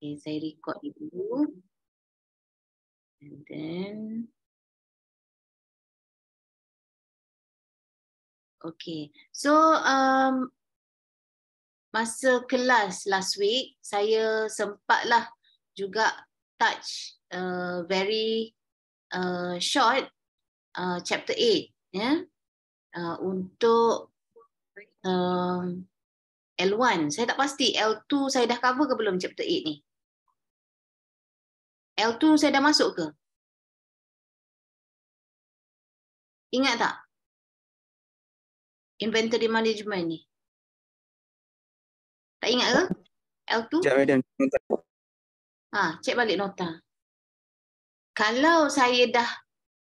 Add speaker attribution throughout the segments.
Speaker 1: Okay, saya record dulu. And then. Okay, so um, masa kelas last week, saya
Speaker 2: sempatlah juga touch uh, very uh, short uh, chapter 8 yeah? uh, untuk
Speaker 1: um, L1 saya tak pasti L2 saya dah cover ke belum chapter 8 ni L2 saya dah masuk ke? Ingat tak? Inventory management ni. Tak ingat ke? L2? Ha, cek balik nota. Kalau saya dah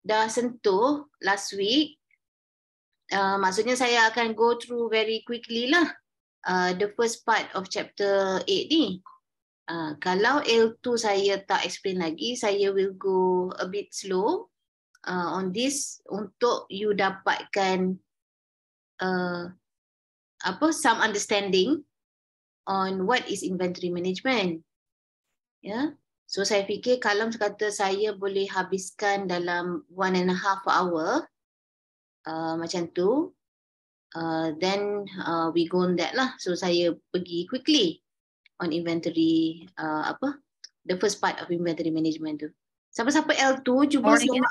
Speaker 2: dah sentuh last week, uh, maksudnya saya akan go through very quickly lah uh, the first part of chapter 8 ni. Uh, kalau L2 saya tak explain lagi, saya will go a bit slow uh, on this untuk you dapatkan uh, apa some understanding on what is inventory management. Ya, yeah. So saya fikir kalau kata saya boleh habiskan dalam one and a half hour uh, macam tu, uh, then uh, we go on that lah. So saya pergi quickly on inventory uh, apa the first part of inventory management tu. Siapa-siapa L2 cuba Morning in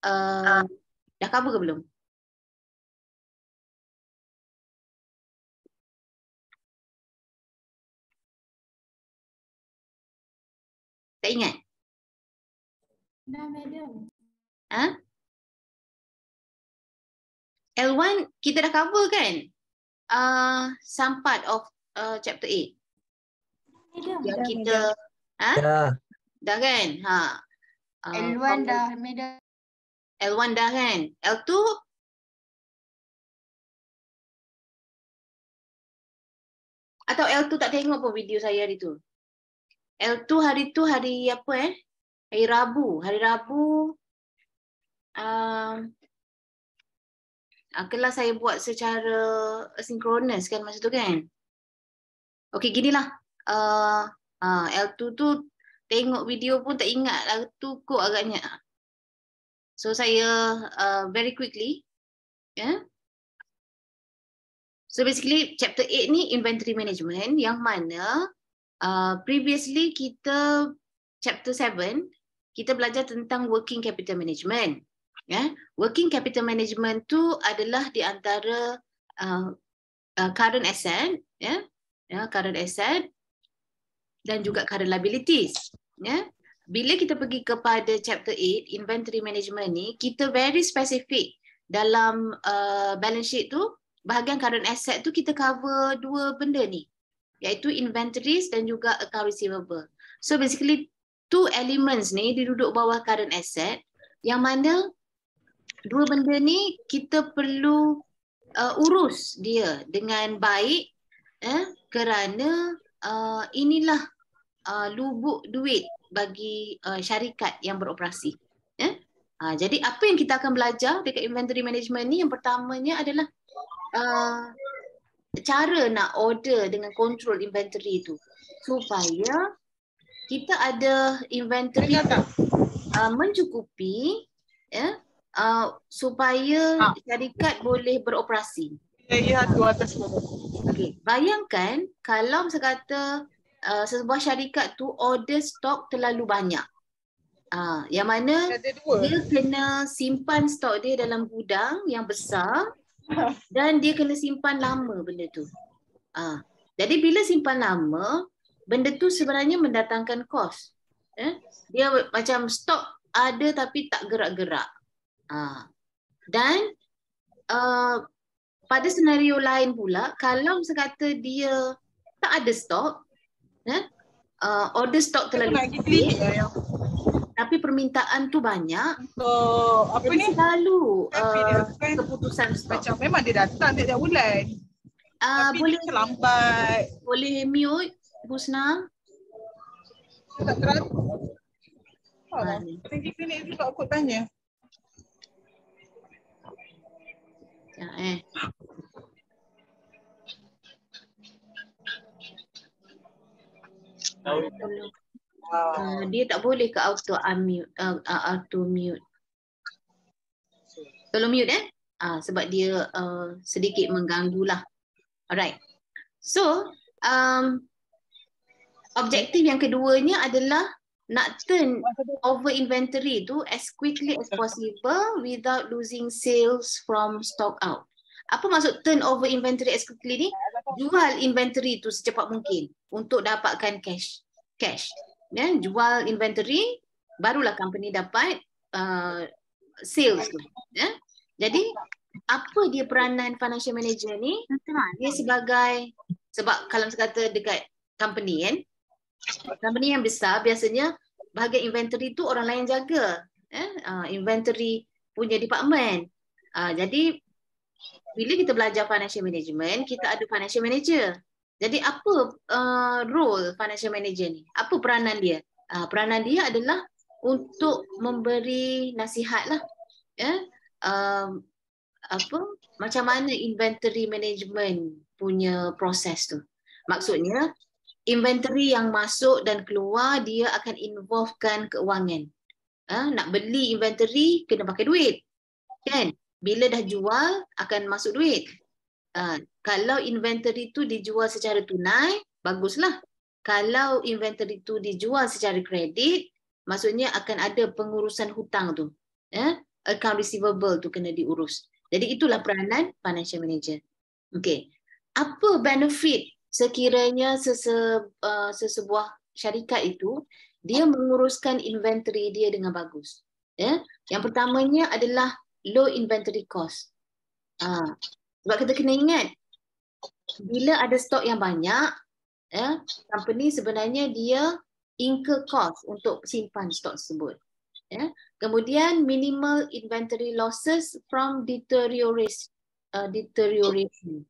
Speaker 1: Uh, uh, dah cover ke belum? Tak ingat? Dah, madam. Ha? L1 kita dah cover kan? Uh, some part of uh, chapter 8. Madam, yang kita ha? dah. kan? Ha. Uh, L1 dah, madam. L1 dah kan? L2? Atau L2 tak tengok pun video saya hari tu? L2 hari tu hari apa eh? Hari Rabu. Hari Rabu. Uh, kelas saya buat secara asinkronis kan masa tu kan? Hmm. Okey, gini lah.
Speaker 2: Uh, uh, L2 tu tengok video pun tak ingat lah. Tu kot agaknya.
Speaker 1: So, saya uh, very quickly. Yeah. So, basically chapter 8 ni inventory management yang mana
Speaker 2: uh, previously kita chapter 7 kita belajar tentang working capital management. Yeah. Working capital management tu adalah di antara uh, uh, current asset. Yeah ya, current asset dan juga current liabilities. Ya. Bila kita pergi kepada chapter 8, inventory management ni, kita very specific dalam uh, balance sheet tu, bahagian current asset tu kita cover dua benda ni, iaitu inventories dan juga account receivable. So basically, two elements ni duduk bawah current asset, yang mana dua benda ni kita perlu uh, urus dia dengan baik, eh, kerana uh, inilah uh, lubuk duit bagi uh, syarikat yang beroperasi. Eh? Uh, jadi apa yang kita akan belajar dekat inventory management ni yang pertamanya adalah uh, cara nak order dengan control inventory tu supaya kita ada inventory uh, mencukupi eh, uh, supaya ha. syarikat boleh beroperasi. Ya, ya, tu atas Okay, hmm. bayangkan kalau saya kata uh, sebuah syarikat tu order stok terlalu banyak. Uh, yang mana dia kena simpan stok dia dalam gudang yang besar dan dia kena simpan lama benda tu. Uh, jadi bila simpan lama, benda tu sebenarnya mendatangkan kos. Eh? Dia macam stok ada tapi tak gerak-gerak. Uh, dan uh, pada senario lain pula kalau sekata dia tak ada stok eh uh, order stok terlalu tinggi ya, ya. tapi permintaan tu banyak so uh, apa ni selalu uh, keputusan stok macam memang dia datang tiap-tiap bulan uh, tapi boleh terlambat boleh mute Husna
Speaker 1: tak terlalu Oh, tinggi ah, pilih juga aku tanya. Ya, eh.
Speaker 2: Uh, dia tak boleh ke auto unmute uh, uh, auto mute. Tolong mute eh? Uh, sebab dia uh, sedikit lah. Alright. So, um objektif yang keduanya adalah nak turn over inventory tu as quickly as possible without losing sales from stock out. Apa maksud turn over inventory as quickly ni? jual inventory tu secepat mungkin untuk dapatkan cash cash ya jual inventory barulah company dapat uh, sales tu ya jadi apa dia peranan financial manager ni dia sebagai sebab kalau kata dekat company kan company yang besar biasanya bahagian inventory tu orang lain jaga ya uh, inventory punya department uh, jadi bila kita belajar financial management, kita ada financial manager. Jadi apa uh, role financial manager ni? Apa peranan dia? Uh, peranan dia adalah untuk memberi nasihat lah. Yeah? Uh, um, apa? Macam mana inventory management punya proses tu? Maksudnya, inventory yang masuk dan keluar dia akan involvekan keuangan. Uh, nak beli inventory kena pakai duit. Kan? bila dah jual akan masuk duit. Uh, kalau inventory itu dijual secara tunai, baguslah. Kalau inventory itu dijual secara kredit, maksudnya akan ada pengurusan hutang tu. Eh? Account receivable tu kena diurus. Jadi itulah peranan financial manager. Okay, Apa benefit sekiranya sese, uh, sesebuah syarikat itu dia menguruskan inventory dia dengan bagus? Ya. Yang pertamanya adalah low inventory cost. Ha. Sebab kita kena ingat, bila ada stok yang banyak, ya, company sebenarnya dia incur cost untuk simpan stok tersebut. Ya. Kemudian minimal inventory losses from deterioration. Uh, deterioration.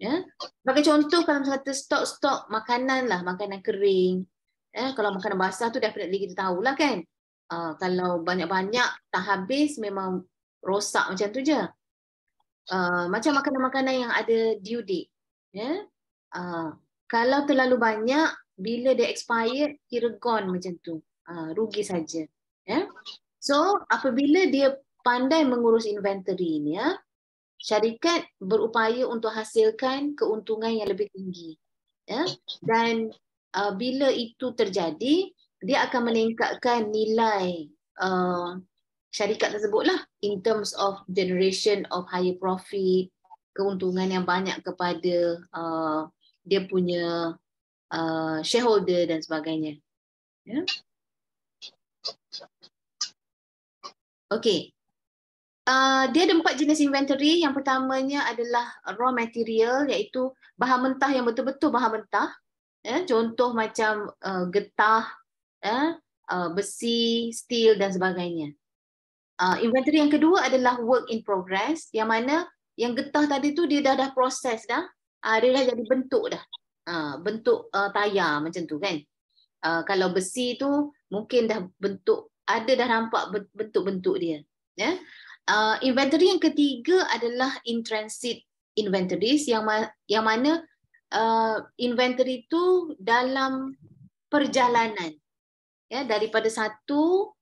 Speaker 2: Ya. Sebagai contoh kalau misalnya stok-stok makanan lah, makanan kering. Ya, kalau makanan basah tu definitely kita tahulah kan. Uh, kalau banyak-banyak tak habis memang rosak macam tu je. Uh, macam makanan-makanan yang ada due date. Yeah? Ya. Uh, kalau terlalu banyak, bila dia expired, kira gone macam tu. Uh, rugi saja. Yeah? So, apabila dia pandai mengurus inventory ni, ya, syarikat berupaya untuk hasilkan keuntungan yang lebih tinggi. Ya? Dan uh, bila itu terjadi, dia akan meningkatkan nilai uh, syarikat tersebut lah in terms of generation of higher profit keuntungan yang banyak kepada uh, dia punya uh, shareholder dan sebagainya. Yeah. Okay. Uh, dia ada empat jenis inventory. Yang pertamanya adalah raw material iaitu bahan mentah yang betul-betul bahan mentah. Yeah. Contoh macam uh, getah, yeah, uh, besi, steel dan sebagainya. Uh, inventory yang kedua adalah work in progress yang mana yang getah tadi tu dia dah dah proses dah. Uh, dia dah jadi bentuk dah. Uh, bentuk uh, tayar macam tu kan. Uh, kalau besi tu mungkin dah bentuk ada dah nampak bentuk-bentuk dia. Ya. Yeah? Uh, inventory yang ketiga adalah in transit inventories yang ma yang mana uh, inventory itu dalam perjalanan ya daripada satu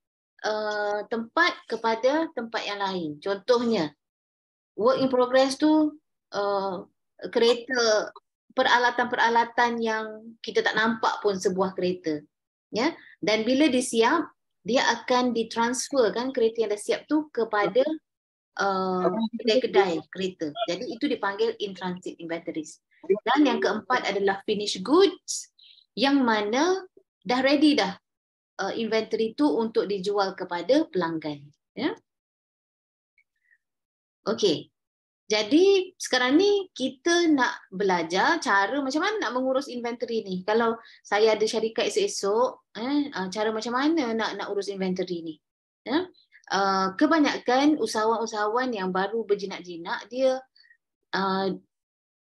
Speaker 2: uh, tempat kepada tempat yang lain. Contohnya, work in progress tu uh, kereta peralatan-peralatan yang kita tak nampak pun sebuah kereta. Ya? Dan bila dia siap, dia akan ditransferkan kereta yang dah siap tu kepada uh, kedai-kedai kereta. Jadi itu dipanggil in transit inventories. Dan yang keempat adalah finished goods yang mana dah ready dah uh, inventory itu untuk dijual kepada pelanggan. Ya? Okey. Jadi sekarang ni kita nak belajar cara macam mana nak mengurus inventory ni. Kalau saya ada syarikat esok-esok, eh, uh, cara macam mana nak nak urus inventory ni. Eh? Uh, kebanyakan usahawan-usahawan yang baru berjinak-jinak, dia uh,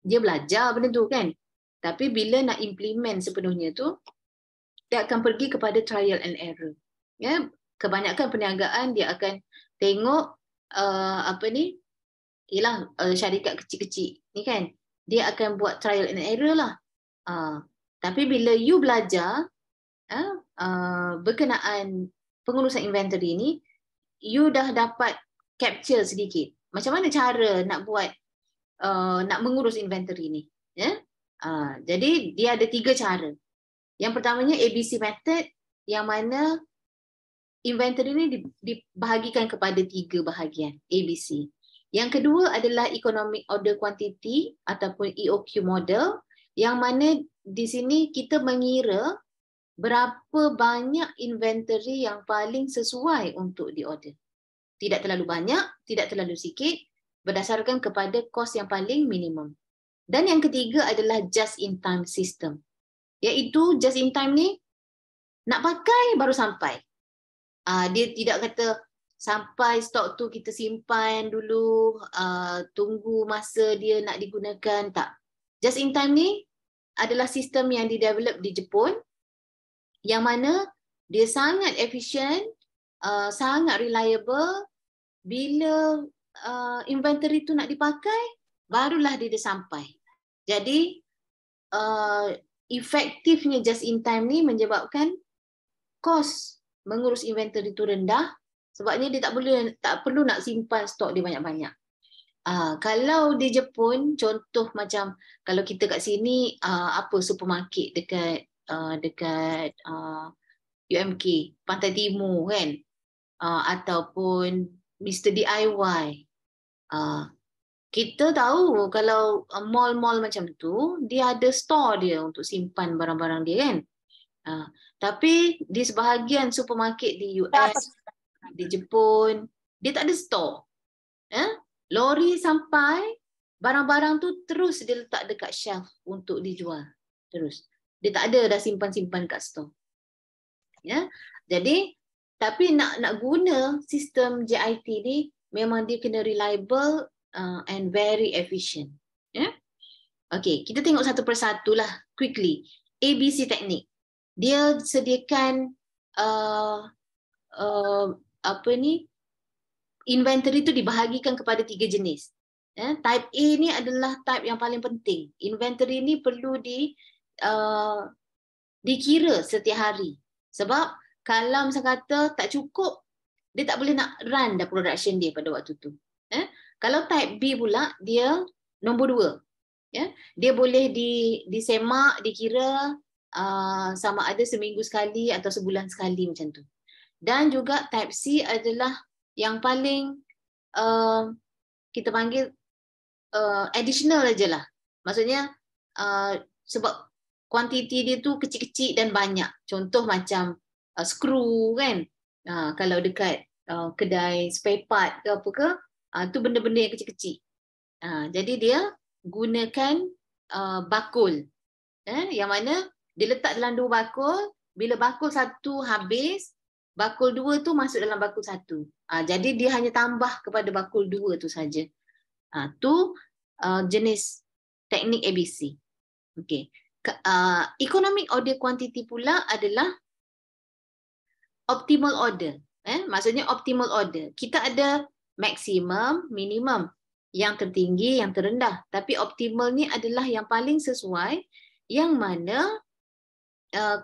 Speaker 2: dia belajar benda tu kan. Tapi bila nak implement sepenuhnya tu, dia akan pergi kepada trial and error. Ya, kebanyakan perniagaan dia akan tengok uh, apa ni? Ialah uh, syarikat kecil-kecil ni kan. Dia akan buat trial and error lah. Uh, tapi bila you belajar uh, uh, berkenaan pengurusan inventory ni, you dah dapat capture sedikit. Macam mana cara nak buat uh, nak mengurus inventory ni? Ya? Yeah? Uh, jadi dia ada tiga cara. Yang pertamanya ABC method yang mana inventory ini dibahagikan kepada tiga bahagian ABC. Yang kedua adalah economic order quantity ataupun EOQ model yang mana di sini kita mengira berapa banyak inventory yang paling sesuai untuk diorder. Tidak terlalu banyak, tidak terlalu sikit berdasarkan kepada kos yang paling minimum. Dan yang ketiga adalah just in time system iaitu just in time ni nak pakai baru sampai. Uh, dia tidak kata sampai stok tu kita simpan dulu, uh, tunggu masa dia nak digunakan, tak. Just in time ni adalah sistem yang di develop di Jepun yang mana dia sangat efisien, uh, sangat reliable. Bila uh, inventory tu nak dipakai, barulah dia sampai. Jadi, uh, efektifnya just in time ni menyebabkan kos mengurus inventory tu rendah sebabnya dia tak perlu tak perlu nak simpan stok dia banyak-banyak. Uh, kalau di Jepun contoh macam kalau kita kat sini uh, apa supermarket dekat uh, dekat uh, UMK Pantai Timur kan uh, ataupun Mr DIY uh, kita tahu kalau uh, mall-mall macam tu dia ada store dia untuk simpan barang-barang dia kan uh, tapi di sebahagian supermarket di US di Jepun dia tak ada store eh lori sampai barang-barang tu terus dia letak dekat shelf untuk dijual terus dia tak ada dah simpan-simpan kat store ya yeah? jadi tapi nak nak guna sistem JIT ni memang dia kena reliable uh, and very efficient. Yeah. Okay, kita tengok satu persatu lah quickly. ABC teknik. Dia sediakan uh, uh, apa ni? Inventory itu dibahagikan kepada tiga jenis. Yeah. Type A ni adalah type yang paling penting. Inventory ini perlu di uh, dikira setiap hari. Sebab kalau misalnya kata tak cukup, dia tak boleh nak run the production dia pada waktu tu. Kalau type B pula, dia nombor dua. Ya? Dia boleh di, disemak, dikira uh, sama ada seminggu sekali atau sebulan sekali macam tu. Dan juga type C adalah yang paling uh, kita panggil uh, additional aje lah. Maksudnya uh, sebab kuantiti dia tu kecil-kecil dan banyak. Contoh macam uh, screw kan. Uh, kalau dekat uh, kedai spare part ke apa ke, itu ah, tu benda-benda yang kecil-kecil. Uh, jadi dia gunakan uh, bakul. Eh, yang mana dia letak dalam dua bakul. Bila bakul satu habis, bakul dua tu masuk dalam bakul satu. Uh, jadi dia hanya tambah kepada bakul dua tu saja. Itu tu uh, jenis teknik ABC. Okey. uh, economic order quantity pula adalah optimal order. Eh, maksudnya optimal order. Kita ada maksimum, minimum. Yang tertinggi, yang terendah. Tapi optimal ni adalah yang paling sesuai yang mana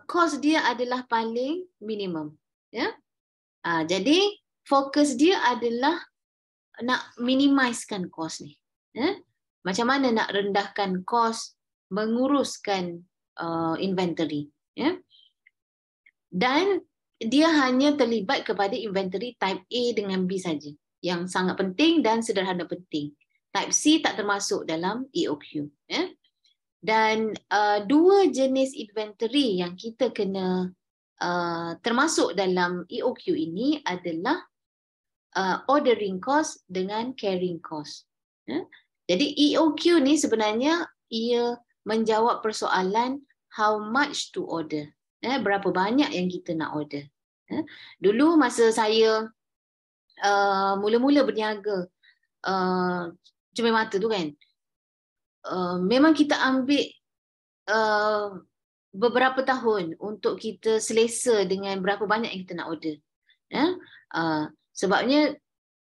Speaker 2: kos uh, dia adalah paling minimum. Ya, Uh, jadi fokus dia adalah nak minimiskan kos ni. Yeah? Macam mana nak rendahkan kos menguruskan uh, inventory. Yeah? Dan dia hanya terlibat kepada inventory type A dengan B saja yang sangat penting dan sederhana penting. Type C tak termasuk dalam EOQ. Ya. Dan uh, dua jenis inventory yang kita kena uh, termasuk dalam EOQ ini adalah uh, ordering cost dengan carrying cost. Ya. Jadi EOQ ni sebenarnya ia menjawab persoalan how much to order. Ya. Berapa banyak yang kita nak order. Dulu masa saya Uh, mula-mula berniaga uh, cermin mata tu kan uh, memang kita ambil uh, beberapa tahun untuk kita selesa dengan berapa banyak yang kita nak order ya uh, sebabnya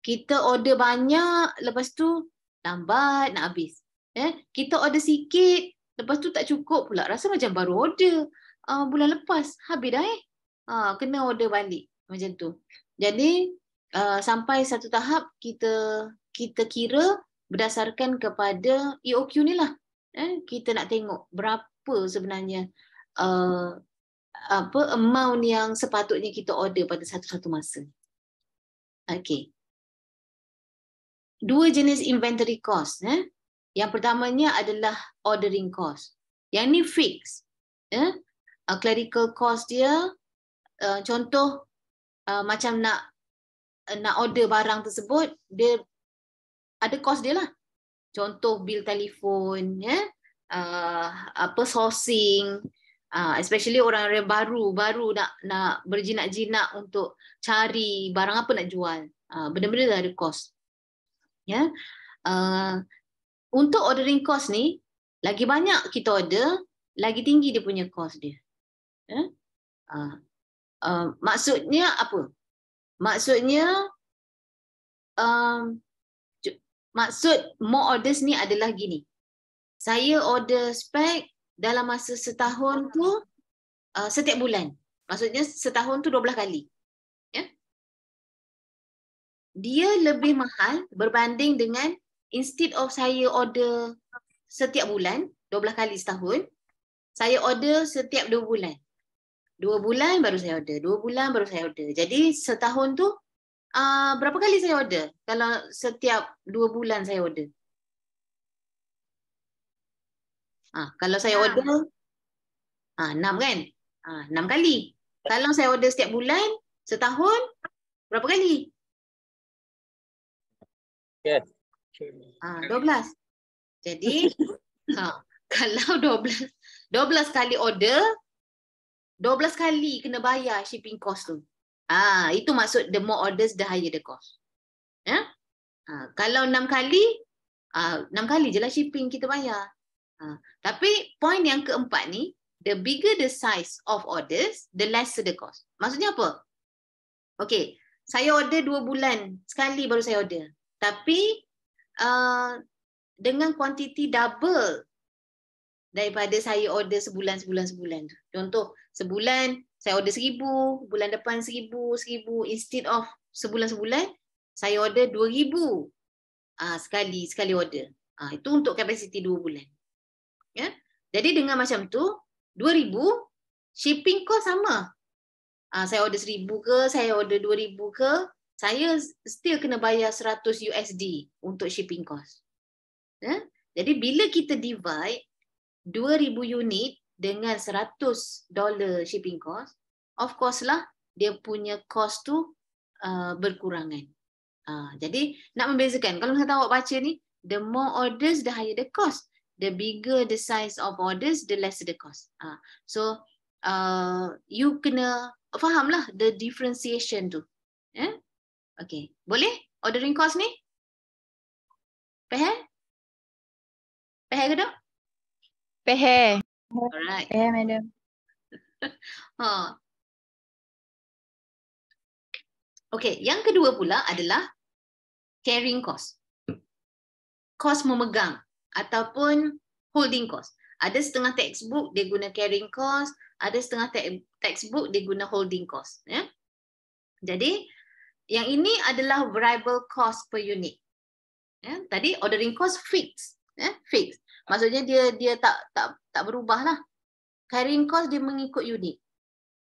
Speaker 2: kita order banyak lepas tu lambat nak habis ya yeah? kita order sikit lepas tu tak cukup pula rasa macam baru order uh, bulan lepas habis dah eh uh, kena order balik macam tu jadi Uh, sampai satu tahap kita kita kira berdasarkan kepada EOQ ni lah. Eh, kita nak tengok berapa sebenarnya uh, apa amount yang sepatutnya kita order pada satu-satu masa. Okay. Dua jenis inventory cost. Eh. Yang pertamanya adalah ordering cost. Yang ni fix. Eh. Uh, clerical cost dia, uh, contoh uh, macam nak Eh, nak order barang tersebut dia ada kos dia lah contoh bil telefon ya uh, apa sourcing uh, especially orang yang baru baru nak nak berjinak-jinak untuk cari barang apa nak jual uh, benda-benda dah ada kos ya uh, untuk ordering kos ni lagi banyak kita order lagi tinggi dia punya kos dia
Speaker 1: ya uh, uh, maksudnya apa Maksudnya, um, maksud mau orders ni adalah gini.
Speaker 2: Saya order spek dalam masa setahun tu uh, setiap bulan. Maksudnya setahun tu 12 kali. Yeah? Dia lebih mahal berbanding dengan instead of saya order setiap bulan, 12 kali setahun, saya order setiap 2 bulan. Dua bulan baru saya order. Dua bulan baru saya order. Jadi setahun tu uh, berapa kali saya order? Kalau setiap dua bulan saya order. Ah, kalau saya order ah, enam kan?
Speaker 1: Ah, enam kali. Kalau saya order setiap bulan, setahun, berapa kali? Yes. Ah, 12. Jadi, ah, kalau 12, 12 kali order,
Speaker 2: 12 kali kena bayar shipping cost tu. Ah, itu maksud the more orders the higher the cost. Ya? Ha? Yeah? Ha, ah, kalau 6 kali, ah 6 kali jelah shipping kita bayar. Ah, tapi point yang keempat ni, the bigger the size of orders, the less the cost. Maksudnya apa? Okay, saya order 2 bulan sekali baru saya order. Tapi uh, dengan quantity double daripada saya order sebulan-sebulan-sebulan tu. Contoh, sebulan saya order seribu, bulan depan seribu, seribu, instead of sebulan-sebulan, saya order dua ribu ah, sekali, sekali order. Uh, itu untuk kapasiti dua bulan. Ya? Yeah? Jadi dengan macam tu, dua ribu, shipping cost sama. Uh, saya order seribu ke, saya order dua ribu ke, saya still kena bayar seratus USD untuk shipping cost. Ya? Jadi bila kita divide, 2000 unit dengan 100 dollar shipping cost of course lah dia punya cost tu uh, berkurangan uh, jadi nak membezakan kalau kita tahu baca ni the more orders the higher the cost the bigger the size of orders the less the cost uh, so uh,
Speaker 1: you kena lah the differentiation tu eh okey boleh ordering cost ni Peh? Peh ke tak? PH, Alright. Pehe, madam. ha. Okay, yang kedua pula adalah carrying cost. Cost memegang
Speaker 2: ataupun holding cost. Ada setengah textbook dia guna carrying cost, ada setengah te textbook dia guna holding cost. Ya? Jadi, yang ini adalah variable cost per unit. Ya? Tadi ordering cost fixed. Ya? fixed. Maksudnya dia dia tak tak tak berubah lah. Carrying cost dia mengikut unit.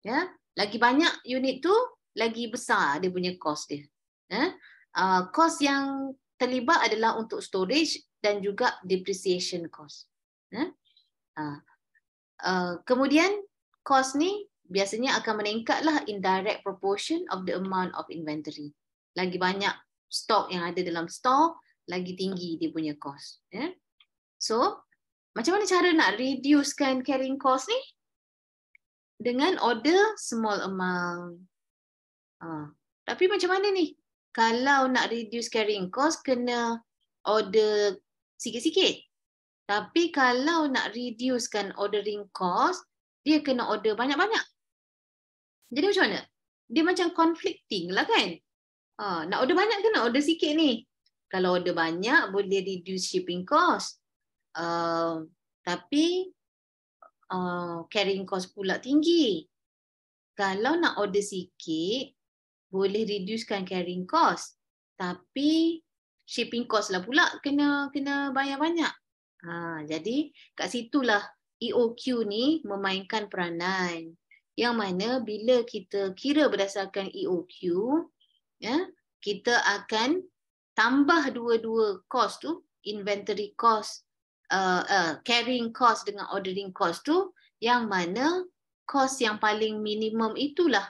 Speaker 2: Ya, lagi banyak unit tu lagi besar dia punya cost dia. Ya. Uh, cost yang terlibat adalah untuk storage dan juga depreciation cost. Ya. Uh, uh, kemudian cost ni biasanya akan meningkat lah in direct proportion of the amount of inventory. Lagi banyak stock yang ada dalam store, lagi tinggi dia punya cost, ya. So, macam mana cara nak reducekan carrying cost ni? Dengan order small amount. Ha. Tapi macam mana ni? Kalau nak reduce carrying cost, kena order sikit-sikit. Tapi kalau nak reducekan ordering cost, dia kena order banyak-banyak. Jadi macam mana? Dia macam conflicting lah kan? Ha. Nak order banyak ke nak order sikit ni? Kalau order banyak, boleh reduce shipping cost. Ehm, tapi uh, carrying cost pula tinggi. Kalau nak order sikit, boleh reducekan carrying cost. Tapi shipping cost lah pula kena kena bayar banyak. Ha, jadi kat situlah EOQ ni memainkan peranan. Yang mana bila kita kira berdasarkan EOQ, ya, kita akan tambah dua-dua cost tu, inventory cost uh, uh, carrying cost dengan ordering cost tu yang mana cost yang paling minimum itulah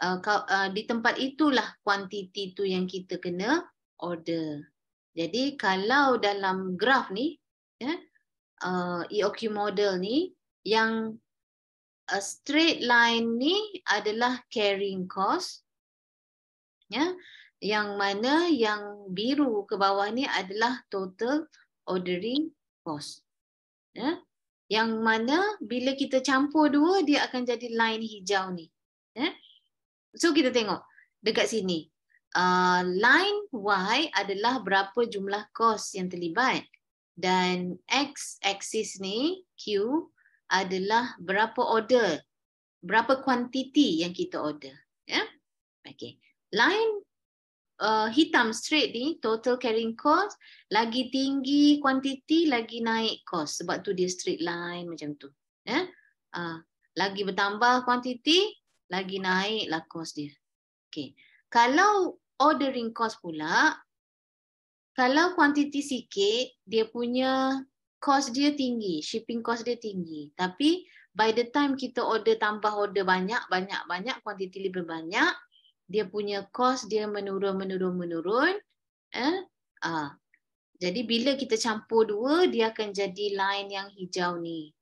Speaker 2: uh, uh, di tempat itulah kuantiti tu yang kita kena order. Jadi kalau dalam graf ni yeah, uh, EOQ model ni yang a uh, straight line ni adalah carrying cost ya yang mana yang biru ke bawah ni adalah total ordering kos, Ya. Yang mana bila kita campur dua dia akan jadi line hijau ni. Ya. So kita tengok dekat sini. Uh, line y adalah berapa jumlah kos yang terlibat dan x axis ni q adalah berapa order berapa kuantiti yang kita order ya yeah? okey line uh, hitam straight ni total carrying cost lagi tinggi kuantiti lagi naik kos sebab tu dia straight line macam tu ya yeah? uh, lagi bertambah kuantiti lagi naiklah kos dia okey kalau ordering cost pula kalau kuantiti sikit dia punya kos dia tinggi shipping cost dia tinggi tapi by the time kita order tambah order banyak banyak banyak kuantiti lebih banyak dia punya kos dia menurun menurun menurun eh ah jadi bila kita campur dua dia akan jadi line yang hijau ni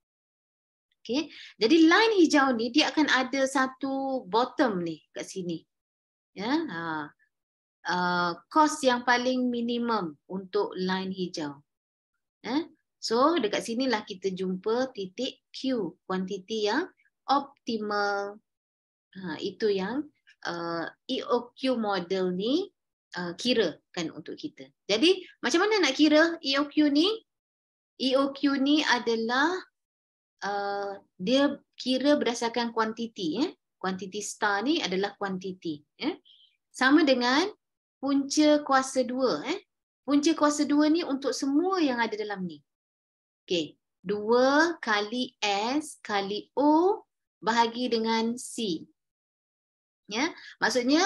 Speaker 2: okey jadi line hijau ni dia akan ada satu bottom ni kat sini ya ha ah kos yang paling minimum untuk line hijau eh So dekat sini lah kita jumpa titik Q, kuantiti yang optimal. Ha, itu yang uh, EOQ model ni uh, kira kan untuk kita. Jadi macam mana nak kira EOQ ni? EOQ ni adalah uh, dia kira berdasarkan kuantiti. Eh? Kuantiti star ni adalah kuantiti. Eh? Sama dengan punca kuasa dua. Eh? Punca kuasa dua ni untuk semua yang ada dalam ni. Okay. dua kali S kali O bahagi dengan C ya maksudnya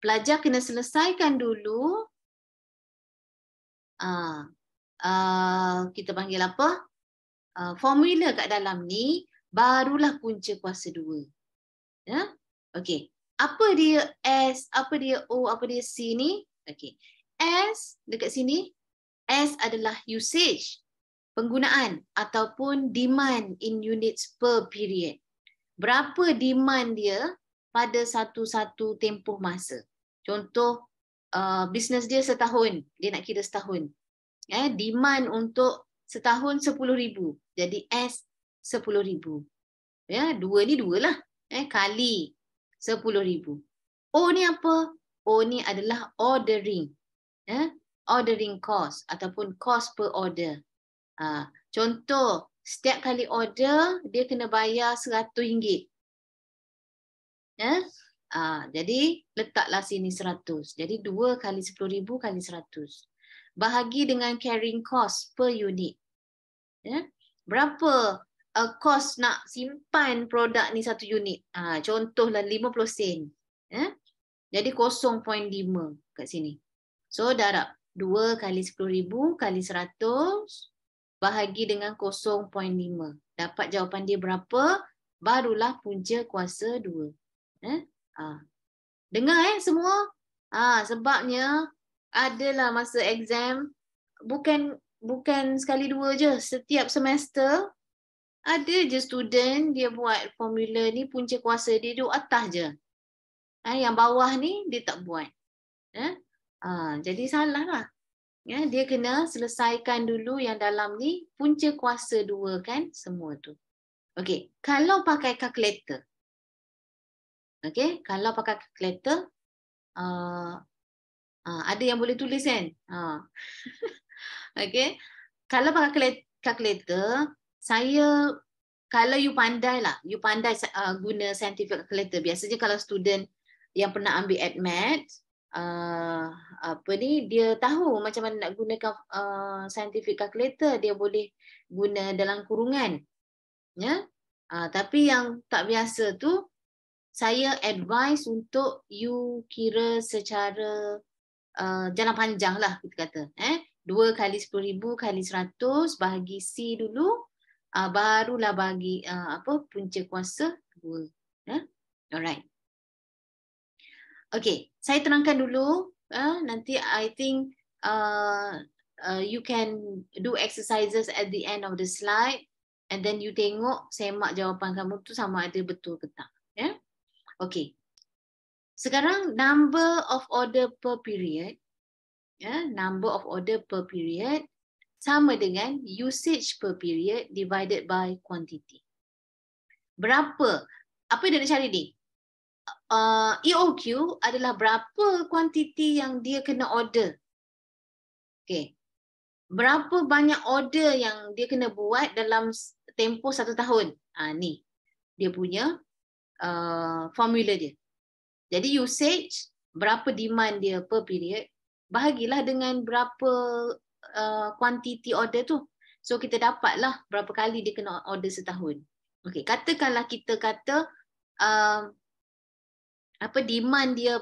Speaker 2: pelajar kena selesaikan dulu uh, uh, kita panggil apa uh, formula kat dalam ni barulah punca kuasa dua ya okey apa dia s apa dia o apa dia c ni okey s dekat sini s adalah usage penggunaan ataupun demand in units per period berapa demand dia pada satu-satu tempoh masa. Contoh, uh, bisnes dia setahun. Dia nak kira setahun. Eh, demand untuk setahun RM10,000. Jadi S RM10,000. Ya, dua ni dua lah. Eh, kali RM10,000. O ni apa? O ni adalah ordering. Eh, ordering cost ataupun cost per order. Uh, contoh, setiap kali order, dia kena bayar RM100. Ya? Ha, jadi letaklah sini 100. Jadi 2 kali 10,000 kali 100. Bahagi dengan carrying cost per unit. Ya? Berapa uh, cost nak simpan produk ni satu unit? Ha, contohlah 50 sen. Ya? Jadi 0.5 kat sini. So darab 2 kali 10,000 kali 100 bahagi dengan 0.5. Dapat jawapan dia berapa? Barulah punca kuasa 2. Eh? Ah. Dengar eh semua. Ah sebabnya adalah masa exam bukan bukan sekali dua je setiap semester ada je student dia buat formula ni punca kuasa dia duduk atas je. Eh, yang bawah ni dia tak buat. Eh? Ah, jadi salah lah. Eh, ya, dia kena selesaikan dulu yang dalam ni punca kuasa dua kan semua tu. Okey, kalau pakai kalkulator Okay, kalau pakai kalkulator, uh, uh, ada yang boleh tulis kan? Uh. Okey. Kalau pakai kalkulator, saya kalau you pandai lah, you pandai uh, guna scientific kalkulator. Biasanya kalau student yang pernah ambil admat, uh, apa ni, dia tahu macam mana nak gunakan uh, scientific kalkulator dia boleh guna dalam kurungan. Ya. Yeah? Uh, tapi yang tak biasa tu saya advise untuk you kira secara uh, jalan panjang lah kita kata. Eh? 2 kali 10,000 kali 100 bagi C dulu. Uh, barulah bagi uh, apa punca kuasa 2. Eh? Ya. Alright. Okay, saya terangkan dulu. Uh, nanti I think uh, uh, you can do exercises at the end of the slide. And then you tengok semak jawapan kamu tu sama ada betul ke tak. Okey. Sekarang number of order per period ya, number of order per period sama dengan usage per period divided by quantity. Berapa? Apa dia nak cari ni? Uh, EOQ adalah berapa quantity yang dia kena order. Okay. Berapa banyak order yang dia kena buat dalam tempoh satu tahun. Ah ni Dia punya Uh, formula dia. Jadi usage, berapa demand dia per period, bahagilah dengan berapa kuantiti uh, order tu. So kita dapatlah berapa kali dia kena order setahun. Okay, katakanlah kita kata uh, apa demand dia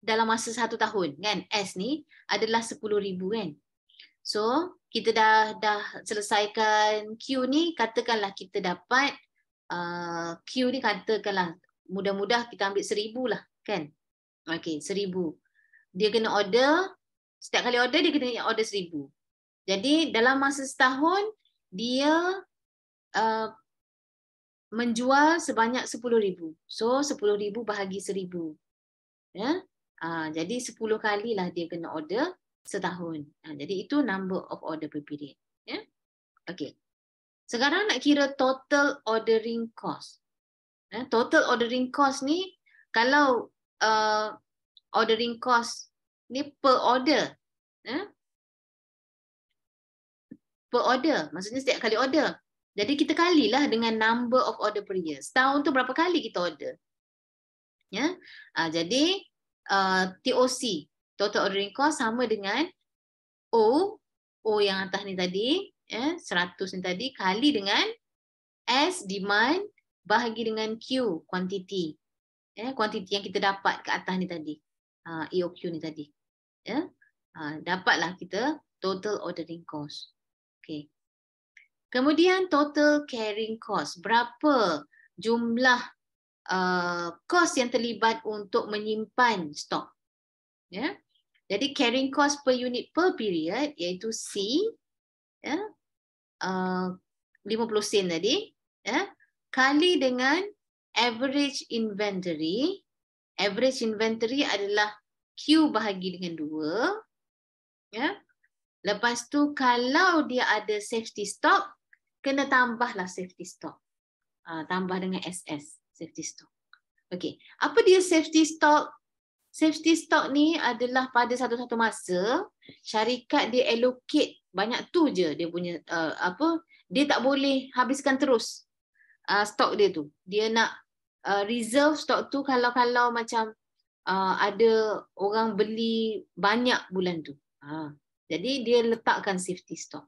Speaker 2: dalam masa satu tahun kan S ni adalah 10,000 kan. So kita dah dah selesaikan Q ni katakanlah kita dapat Uh, Q ni katakanlah mudah-mudah kita ambil seribu lah kan. Okay seribu. Dia kena order, setiap kali order dia kena order seribu. Jadi dalam masa setahun dia uh, menjual sebanyak sepuluh ribu. So sepuluh ribu bahagi seribu. Ya? Uh, jadi sepuluh kali lah dia kena order setahun. Uh, jadi itu number of order per period. Ya? Okay. Sekarang nak kira total ordering cost. Eh, total ordering cost ni kalau uh, ordering cost ni per order. Eh, per order. Maksudnya setiap kali order. Jadi kita kalilah dengan number of order per year. Setahun tu berapa kali kita order. Ya, yeah. uh, Jadi uh, TOC, total ordering cost sama dengan O, O yang atas ni tadi, eh, 100 yang tadi kali dengan S demand bahagi dengan Q quantity. Eh, quantity yang kita dapat ke atas ni tadi. Uh, ha, EOQ ni tadi. Yeah? Ha, uh, dapatlah kita total ordering cost. Okay. Kemudian total carrying cost. Berapa jumlah kos uh, yang terlibat untuk menyimpan stok. Yeah? Jadi carrying cost per unit per period iaitu C yeah? 50 uh, sen tadi ya kali dengan average inventory average inventory adalah q bahagi dengan 2 ya lepas tu kalau dia ada safety stock kena tambahlah safety stock uh, tambah dengan ss safety stock okey apa dia safety stock safety stock ni adalah pada satu-satu masa syarikat dia allocate banyak tu je dia punya uh, apa dia tak boleh habiskan terus uh, stok dia tu dia nak uh, reserve stok tu kalau kalau macam uh, ada orang beli banyak bulan tu uh, jadi dia letakkan safety stock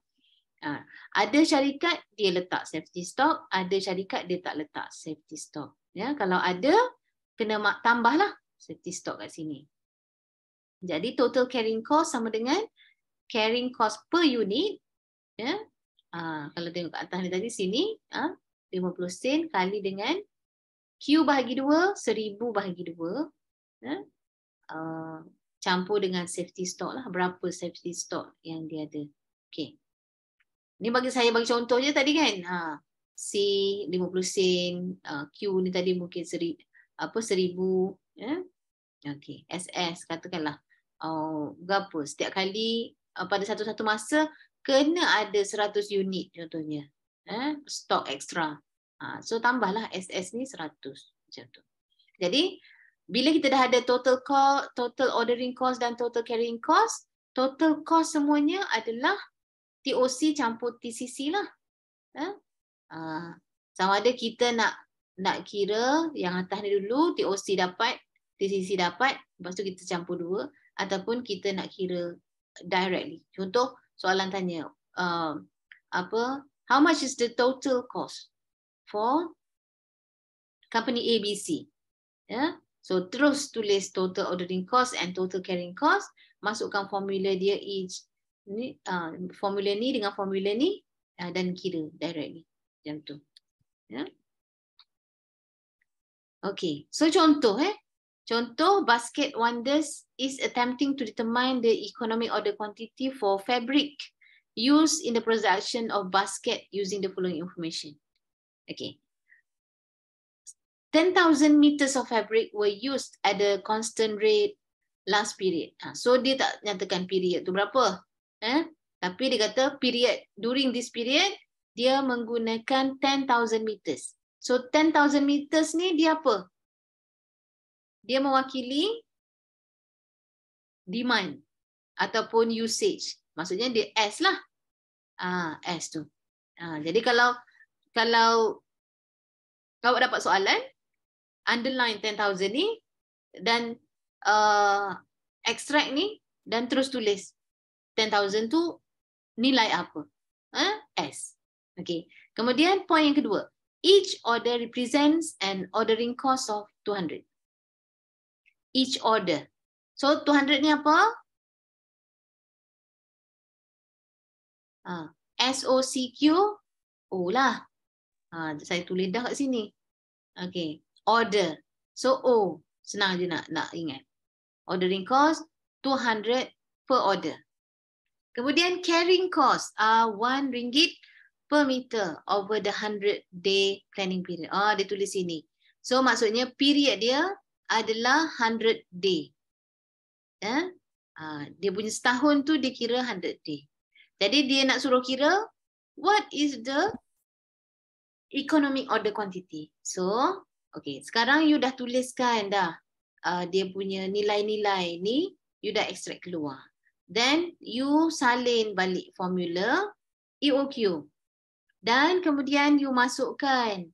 Speaker 2: uh, ada syarikat dia letak safety stock ada syarikat dia tak letak safety stock ya kalau ada kena mak lah safety stock kat sini jadi total carrying cost sama dengan carrying cost per unit ya yeah. kalau tengok kat atas ni tadi sini ah, uh, 50 sen kali dengan Q bahagi 2 1000 bahagi 2 ya yeah. campur dengan safety stock lah berapa safety stock yang dia ada. Okay. Ni bagi saya bagi contoh je tadi kan. Ha C 50 sen, ah, Q ni tadi mungkin seri apa 1000 ya. Okay, SS katakanlah. Oh, berapa setiap kali Ah, pada satu-satu masa kena ada 100 unit contohnya eh stok ekstra ah, so tambahlah SS ni 100 macam tu jadi bila kita dah ada total call total ordering cost dan total carrying cost total cost semuanya adalah TOC campur TCC lah eh. ah, sama ada kita nak nak kira yang atas ni dulu TOC dapat TCC dapat lepas tu kita campur dua ataupun kita nak kira directly. Contoh soalan tanya uh, apa? How much is the total cost for company ABC? Yeah. So terus tulis total ordering cost and total carrying cost. Masukkan formula dia each ni uh, formula ni dengan formula ni uh, dan
Speaker 1: kira directly macam tu. Yeah. Okay.
Speaker 2: So contoh eh. Contoh, Basket Wonders is attempting to determine the economic or the quantity for fabric used in the production of basket using the following information. Okay. 10,000 meters of fabric were used at a constant rate last period. Ha, so, dia tak nyatakan period tu berapa. Eh? Tapi dia kata period, during this period, dia menggunakan 10,000 meters. So, 10,000 meters ni dia apa?
Speaker 1: dia mewakili demand ataupun usage. Maksudnya dia S lah. Ah, S tu.
Speaker 2: Ah, jadi kalau kalau kau dapat soalan, underline 10,000 ni dan uh, extract ni dan terus tulis 10,000 tu nilai apa? Huh? Ah, S. Okay. Kemudian poin yang kedua. Each order represents an ordering cost
Speaker 1: of 200 each order. So 200 ni apa? Ha, S O C Q O oh lah. Ha, saya tulis dah kat sini. Okay, order.
Speaker 2: So O oh, senang aja nak nak ingat. Ordering cost 200 per order. Kemudian carrying cost ah uh, 1 ringgit per meter over the 100 day planning period. Ah oh, dia tulis sini. So maksudnya period dia adalah 100 day. Ya? Uh, dia punya setahun tu dia kira 100 day. Jadi dia nak suruh kira what is the economic order quantity. So, okay. Sekarang you dah tuliskan dah uh, dia punya nilai-nilai ni you dah extract keluar. Then you salin balik formula EOQ. Dan kemudian you masukkan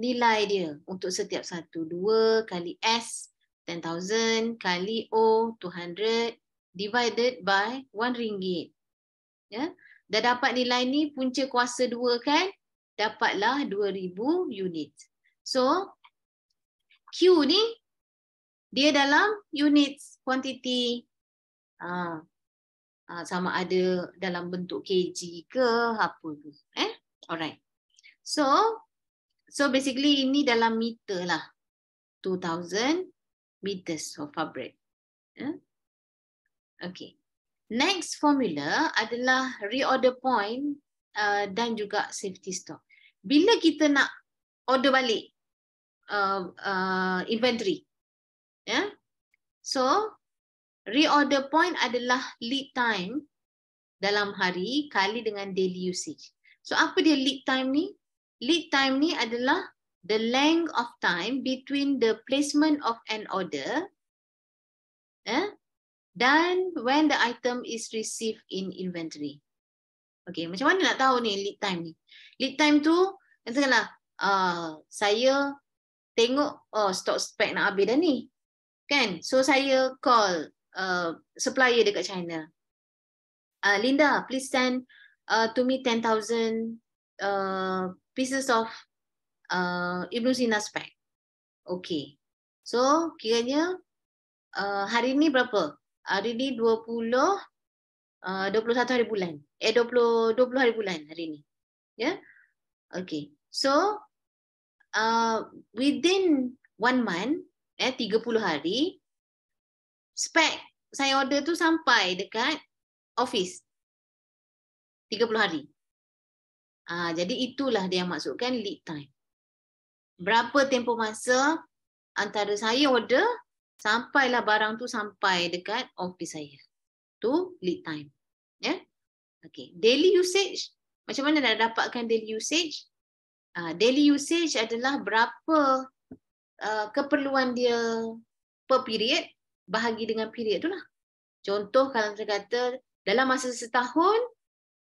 Speaker 2: nilai dia untuk setiap satu. 2 kali S, 10,000 kali O, 200 divided by 1 ringgit. Ya? Dah dapat nilai ni punca kuasa 2 kan? Dapatlah 2,000 unit. So, Q ni dia dalam units quantity ah, ah, sama ada dalam bentuk kg ke apa tu. Eh? Alright. So, So basically ini dalam meter lah. 2000 meters of fabric. Ya. Okay. Next formula adalah reorder point uh, dan juga safety stock. Bila kita nak order balik uh, uh, inventory. Yeah? So reorder point adalah lead time dalam hari kali dengan daily usage. So apa dia lead time ni? lead time ni adalah the length of time between the placement of an order eh, dan when the item is received in inventory. Okay, macam mana nak tahu ni lead time ni? Lead time tu, katakanlah uh, saya tengok oh, stock spec nak habis dah ni. Kan? So saya call uh, supplier dekat China. Uh, Linda, please send uh, to me 10,000 Uh, pieces of uh, Ibn Sina's bag. Okay. So, kiranya uh, hari ni berapa? Hari ni 20, uh, 21 hari bulan. Eh, 20, 20 hari bulan hari ni. Ya? Yeah? Okay. So, uh, within one
Speaker 1: month, eh, 30 hari, spek saya order tu sampai dekat office. 30 hari. Ha, jadi itulah dia maksudkan lead time. Berapa tempoh masa
Speaker 2: antara saya order sampailah barang tu sampai dekat office saya. Tu lead time. Ya. Yeah? Okay. Daily usage. Macam mana nak dapatkan daily usage? Ha, daily usage adalah berapa uh, keperluan dia per period bahagi dengan period tu lah. Contoh kalau saya kata dalam masa setahun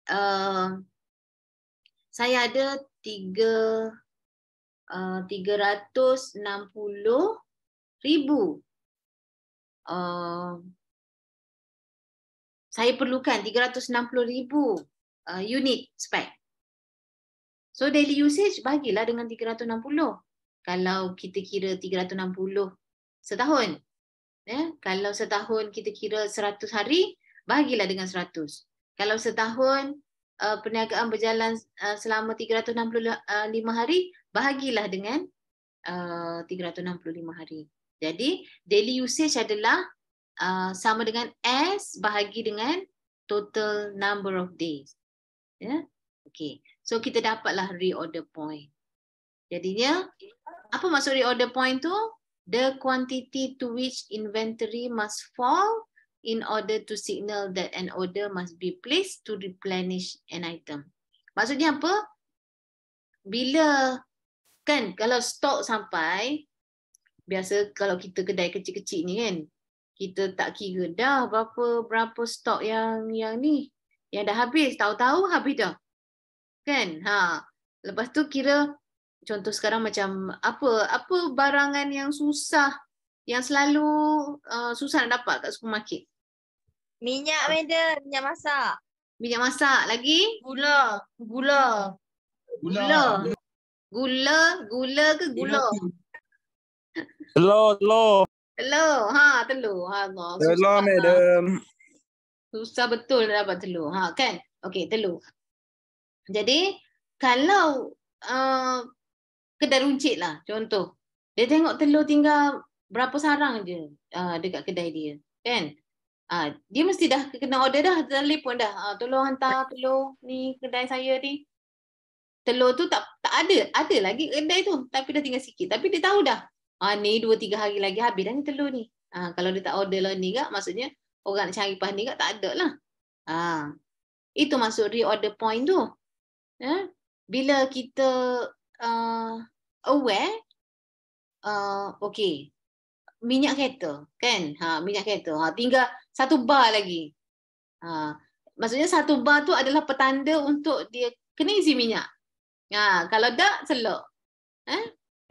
Speaker 2: uh,
Speaker 1: saya ada tiga eh, tiga ratus enam puluh ribu eh, saya perlukan tiga ratus enam puluh ribu eh, unit spek
Speaker 2: so daily usage bagilah dengan tiga ratus enam puluh. kalau kita kira tiga 360 setahun ya yeah? kalau setahun kita kira seratus hari bagilah dengan seratus. kalau setahun uh, perniagaan berjalan uh, selama 365 hari, bahagilah dengan uh, 365 hari. Jadi daily usage adalah uh, sama dengan S bahagi dengan total number of days. Ya. Yeah? Okey. So kita dapatlah reorder point. Jadinya apa maksud reorder point tu? The quantity to which inventory must fall in order to signal that an order must be placed to replenish an item. Maksudnya apa? Bila kan kalau stok sampai biasa kalau kita kedai kecil-kecil ni kan kita tak kira dah berapa berapa stok yang yang ni yang dah habis tahu-tahu habis dah. Kan? Ha. Lepas tu kira contoh sekarang macam apa apa barangan yang susah yang selalu uh, susah nak dapat kat supermarket. Minyak, madam. Minyak masak. Minyak masak. Lagi? Gula. Gula.
Speaker 1: Gula.
Speaker 2: Gula. Gula ke gula?
Speaker 1: Telur, telur.
Speaker 2: Telur. Ha, telur. Ha, Allah. Telur,
Speaker 1: lah. madam.
Speaker 2: Susah betul dapat telur. Ha, kan? Okey, telur. Jadi, kalau uh, kedai runcit lah, contoh. Dia tengok telur tinggal berapa sarang je uh, dekat kedai dia. Kan? Ah, dia mesti dah kena order dah, telefon dah. Ah, tolong hantar telur ni kedai saya ni. Telur tu tak tak ada, ada lagi kedai tu tapi dah tinggal sikit. Tapi dia tahu dah. Ah, ni 2 3 hari lagi habis dah ni telur ni. Ah, kalau dia tak order lah ni gak, maksudnya orang nak cari pas ni gak tak ada lah. Ah. Itu masuk reorder point tu. Ya. Bila kita uh, aware uh, okay minyak kereta kan ha minyak kereta ha tinggal satu bar lagi. Ha. Maksudnya satu bar tu adalah petanda untuk dia kena isi minyak. Ha. Kalau tak, selok. Ha.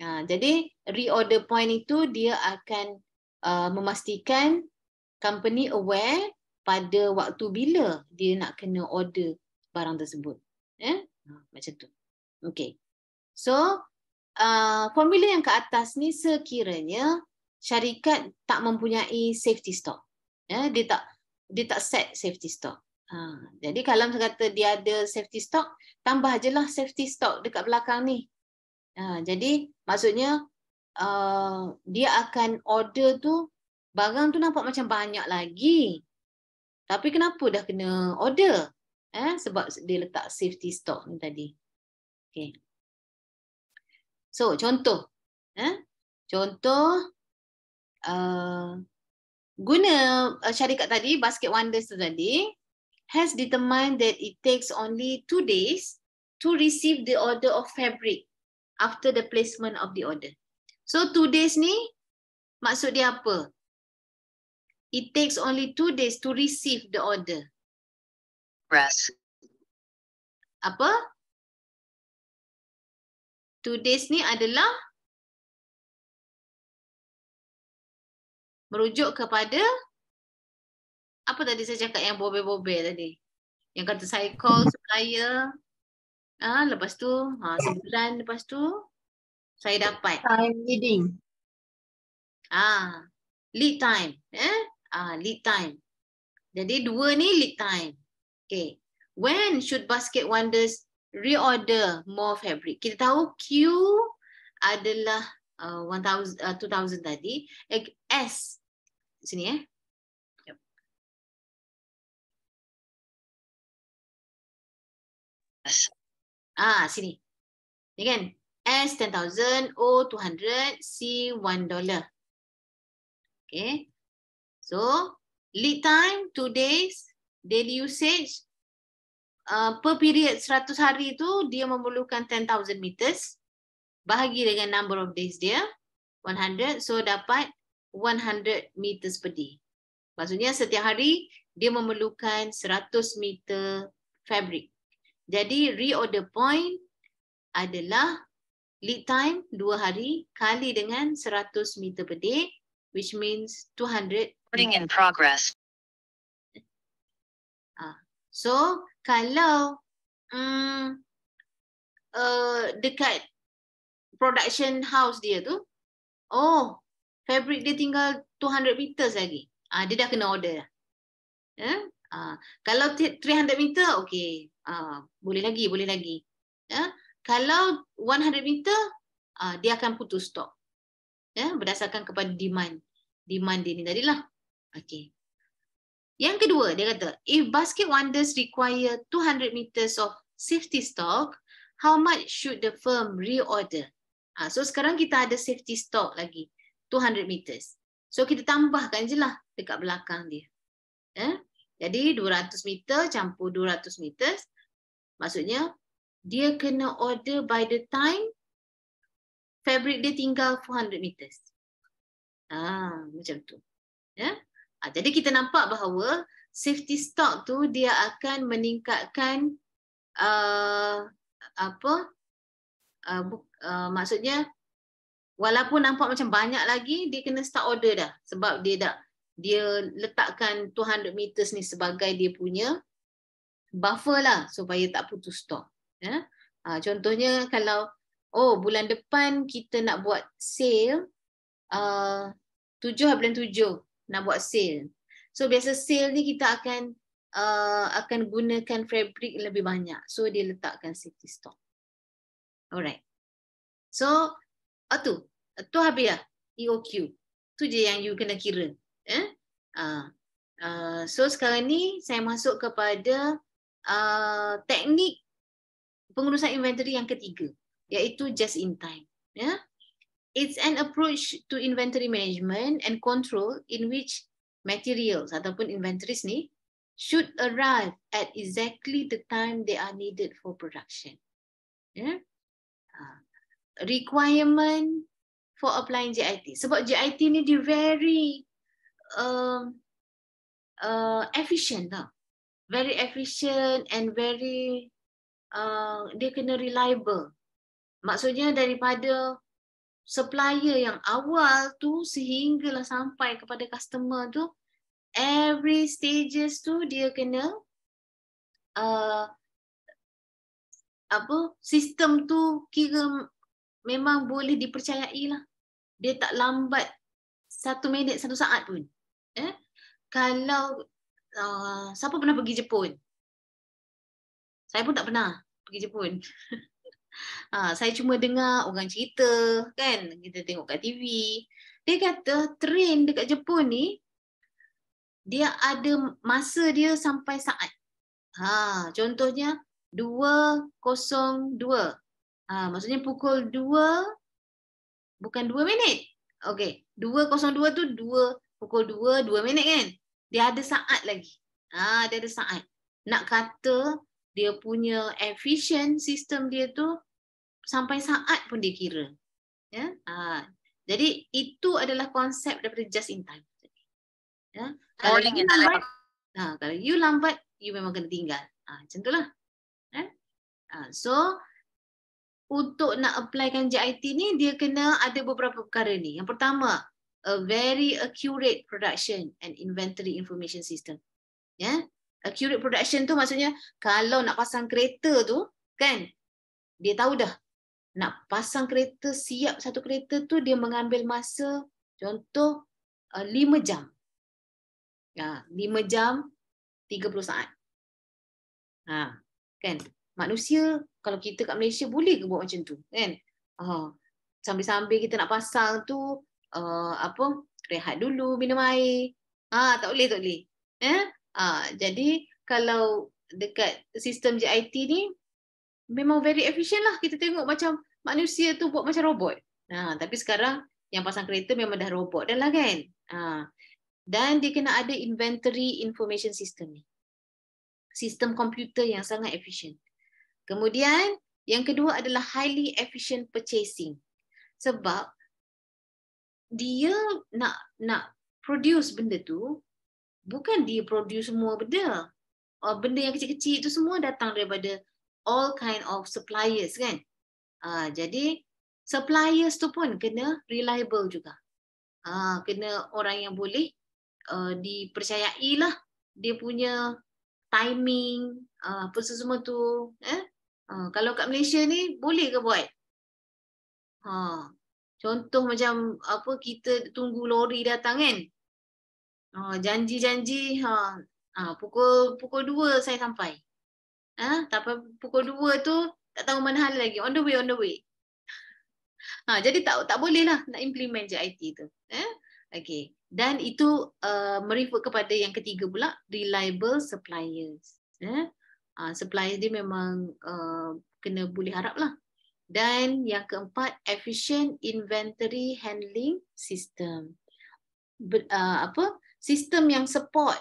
Speaker 2: Ha. Jadi reorder point itu dia akan uh, memastikan company aware pada waktu bila dia nak kena order barang tersebut. Eh? Ha. Macam tu. Okay. So, uh, formula yang ke atas ni sekiranya syarikat tak mempunyai safety stock ya dia tak dia tak set safety stock ha jadi kalau kata dia ada safety stock tambah lah safety stock dekat belakang ni ha jadi maksudnya uh, dia akan order tu barang tu nampak macam banyak lagi tapi kenapa dah kena order eh sebab dia letak safety stock ni tadi
Speaker 1: okay so contoh eh contoh uh, guna uh, syarikat tadi Basket
Speaker 2: Wonders tu tadi has determined that it takes only two days to receive the order of fabric after the placement of the order. So two days ni
Speaker 1: maksud dia apa? It takes only two days to receive the order. Press. Apa? Two days ni adalah merujuk kepada apa tadi saya cakap yang bobe-bobe tadi. Yang kata saya call supplier. ha,
Speaker 2: lepas tu ha sebulan lepas tu saya dapat time leading. Ah lead time eh? Ah ha, lead time. Jadi dua ni lead time. Okay. When should Basket Wonders reorder more fabric? Kita tahu Q adalah uh, 1000 uh,
Speaker 1: 2000 tadi. S sini ya. Ah sini. Ya kan? S 10,000, O 200, C 1
Speaker 2: dollar. Okay. So, lead time, 2 days, daily usage. Uh, per period 100 hari itu, dia memerlukan 10,000 meters. Bahagi dengan number of days dia, 100. So, dapat 100 meters per day. Maksudnya setiap hari dia memerlukan 100 meter fabric. Jadi reorder point adalah lead time 2 hari kali dengan 100 meter per day which means 200 putting in progress.
Speaker 1: Ah. So kalau mm uh, dekat production house dia tu oh
Speaker 2: fabric dia tinggal 200 meters lagi. Ah, dia dah kena order. Ya. Eh? Ah, kalau 300 meter, okey. Ah, boleh lagi, boleh lagi. Ya. Eh? Kalau 100 meter, ah, dia akan putus stok. Ya, eh? berdasarkan kepada demand. Demand dia ni tadilah. Okey. Yang kedua, dia kata, if basket wonders require 200 meters of safety stock, how much should the firm reorder? Ah, so sekarang kita ada safety stock lagi. 200 meters. So kita tambahkan je lah dekat belakang dia. Eh? Jadi 200 meter campur 200 meters. Maksudnya dia kena order by the time fabric dia tinggal 400 meters. Ah, macam tu. Yeah? Ah, jadi kita nampak bahawa safety stock tu dia akan meningkatkan uh, apa? Uh, uh, maksudnya walaupun nampak macam banyak lagi dia kena start order dah sebab dia dah dia letakkan 200 meters ni sebagai dia punya buffer lah supaya tak putus stok ya ah, contohnya kalau oh bulan depan kita nak buat sale ah, uh, 7 bulan 7 nak buat sale so biasa sale ni kita akan uh, akan gunakan fabric lebih banyak so dia letakkan safety stock
Speaker 1: alright so atu uh, Tu habis tuhabiah EOQ. Tu je yang you kena kira. Eh? Uh, uh, so sekarang
Speaker 2: ni saya masuk kepada uh, teknik pengurusan inventory yang ketiga iaitu just in time. Yeah? It's an approach to inventory management and control in which materials ataupun inventories ni should arrive at exactly the time they are needed for production. Yeah? Ya? Uh, requirement for applying JIT. Sebab JIT ni dia very uh, uh, efficient lah, Very efficient and very uh, dia kena reliable. Maksudnya daripada supplier yang awal tu sehinggalah sampai kepada customer tu every stages tu dia kena uh, apa sistem tu kira memang boleh dipercayai lah dia tak lambat satu minit, satu saat pun. Eh? Kalau uh, siapa pernah pergi Jepun? Saya pun tak pernah pergi Jepun. uh, saya cuma dengar orang cerita, kan? Kita tengok kat TV. Dia kata train dekat Jepun ni, dia ada masa dia sampai saat. Ha, contohnya 2.02. Ha, maksudnya pukul bukan 2 minit. Okey, 202 tu 2 pukul 2 2 minit kan? Dia ada saat lagi. Ha, dia ada saat. Nak kata dia punya efficient sistem dia tu sampai saat pun dia kira. Ya? Ha. Jadi itu adalah konsep daripada just in time. Ya? Kalau oh, you lambat, ha, kalau you lambat, you memang kena tinggal. Ha, macam itulah. Ya? Ha, so, untuk nak applykan JIT ni dia kena ada beberapa perkara ni. Yang pertama, a very accurate production and inventory information system. Ya. Yeah? Accurate production tu maksudnya kalau nak pasang kereta tu kan dia tahu dah nak pasang kereta siap satu kereta tu dia mengambil masa
Speaker 1: contoh 5 jam. Ya, 5 jam 30 saat. Ha, kan? Manusia kalau kita kat
Speaker 2: Malaysia boleh ke buat macam tu kan ha sambil-sambil kita nak pasang tu uh, apa rehat dulu minum air ha tak boleh tak boleh eh ha, jadi kalau dekat sistem JIT ni memang very efficient lah kita tengok macam manusia tu buat macam robot ha tapi sekarang yang pasang kereta memang dah robot dah lah kan ha dan dia kena ada inventory information system ni sistem komputer yang sangat efficient Kemudian yang kedua adalah highly efficient purchasing. Sebab dia nak nak produce benda tu bukan dia produce semua benda. Oh benda yang kecil-kecil itu semua datang daripada all kind of suppliers kan. Uh, jadi suppliers tu pun kena reliable juga. Ah kena orang yang boleh uh, eh, dipercayai lah dia punya timing uh, apa semua tu eh Ha, kalau kat Malaysia ni boleh ke buat? Ha, contoh macam apa kita tunggu lori datang kan? Ha, janji-janji ha, ha, pukul pukul 2 saya sampai. Ha, tapi pukul 2 tu tak tahu mana hal lagi. On the way, on the way. Ha, jadi tak tak boleh lah nak implement je IT tu. Eh? Ha? Okay. Dan itu uh, merifut kepada yang ketiga pula, reliable suppliers. Eh? Uh, ah, supplier dia memang uh, kena boleh harap lah. Dan yang keempat, efficient inventory handling system. Ber, uh, apa sistem yang support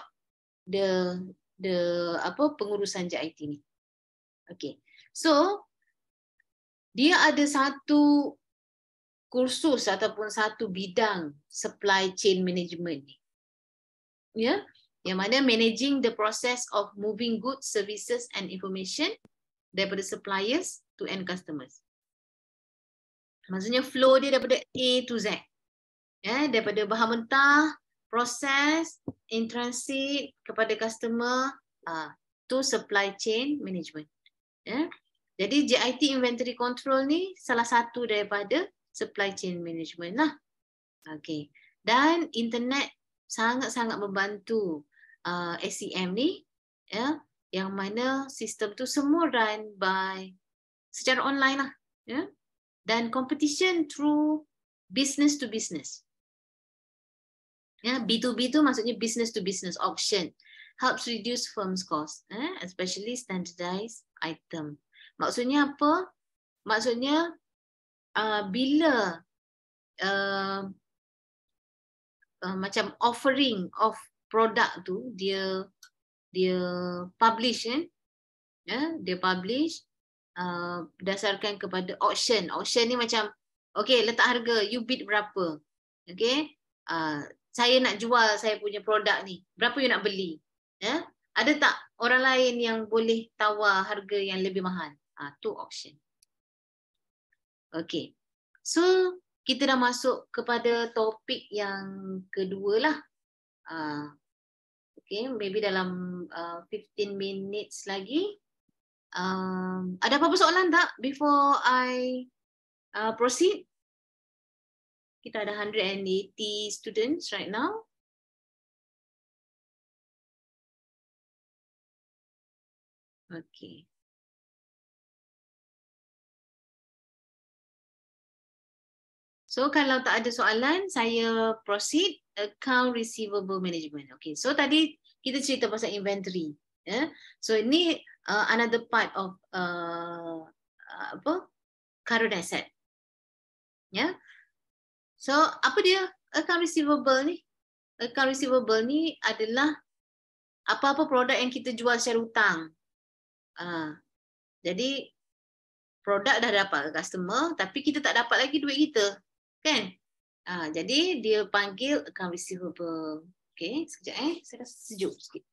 Speaker 2: the the apa pengurusan JIT ni. Okay. So dia ada satu kursus ataupun satu bidang supply chain management ni. Ya. Yeah? yang mana managing the process of moving goods, services and information daripada suppliers to end customers. Maksudnya flow dia daripada A to Z. Ya, daripada bahan mentah, proses, in transit kepada customer uh, to supply chain management. Ya. Jadi JIT inventory control ni salah satu daripada supply chain management lah. Okay. Dan internet sangat-sangat membantu uh, SEM ni ya yeah, yang mana sistem tu semua run by secara online lah ya yeah, dan competition through business to business ya yeah, B2B tu maksudnya business to business auction helps reduce firms cost eh, especially standardized item maksudnya apa
Speaker 1: maksudnya uh, bila uh, uh, macam offering of produk tu dia
Speaker 2: dia publish kan, ya dia publish uh, berdasarkan kepada auction auction ni macam okay letak harga you bid berapa okay uh, saya nak jual saya punya produk ni berapa you nak beli ya yeah? ada tak orang lain yang boleh tawar harga yang lebih mahal uh, tu auction okay so kita dah masuk kepada topik yang kedua lah uh, okay, maybe dalam uh, ah, 15 minutes lagi. Um, ada apa-apa soalan tak before
Speaker 1: I uh, proceed? Kita ada 180 students right now. Okay. So kalau tak ada soalan,
Speaker 2: saya proceed account receivable management. Okay, so tadi kita cerita pasal inventory. Yeah, so ini uh, another part of uh, uh apa current asset. Yeah, so apa dia account receivable ni? Account receivable ni adalah apa-apa produk yang kita jual secara hutang. Uh, jadi produk dah dapat ke customer tapi kita tak dapat lagi duit kita. Kan? Ah, jadi
Speaker 1: dia panggil akan receivable. Okey, sekejap eh. Saya rasa sejuk sikit.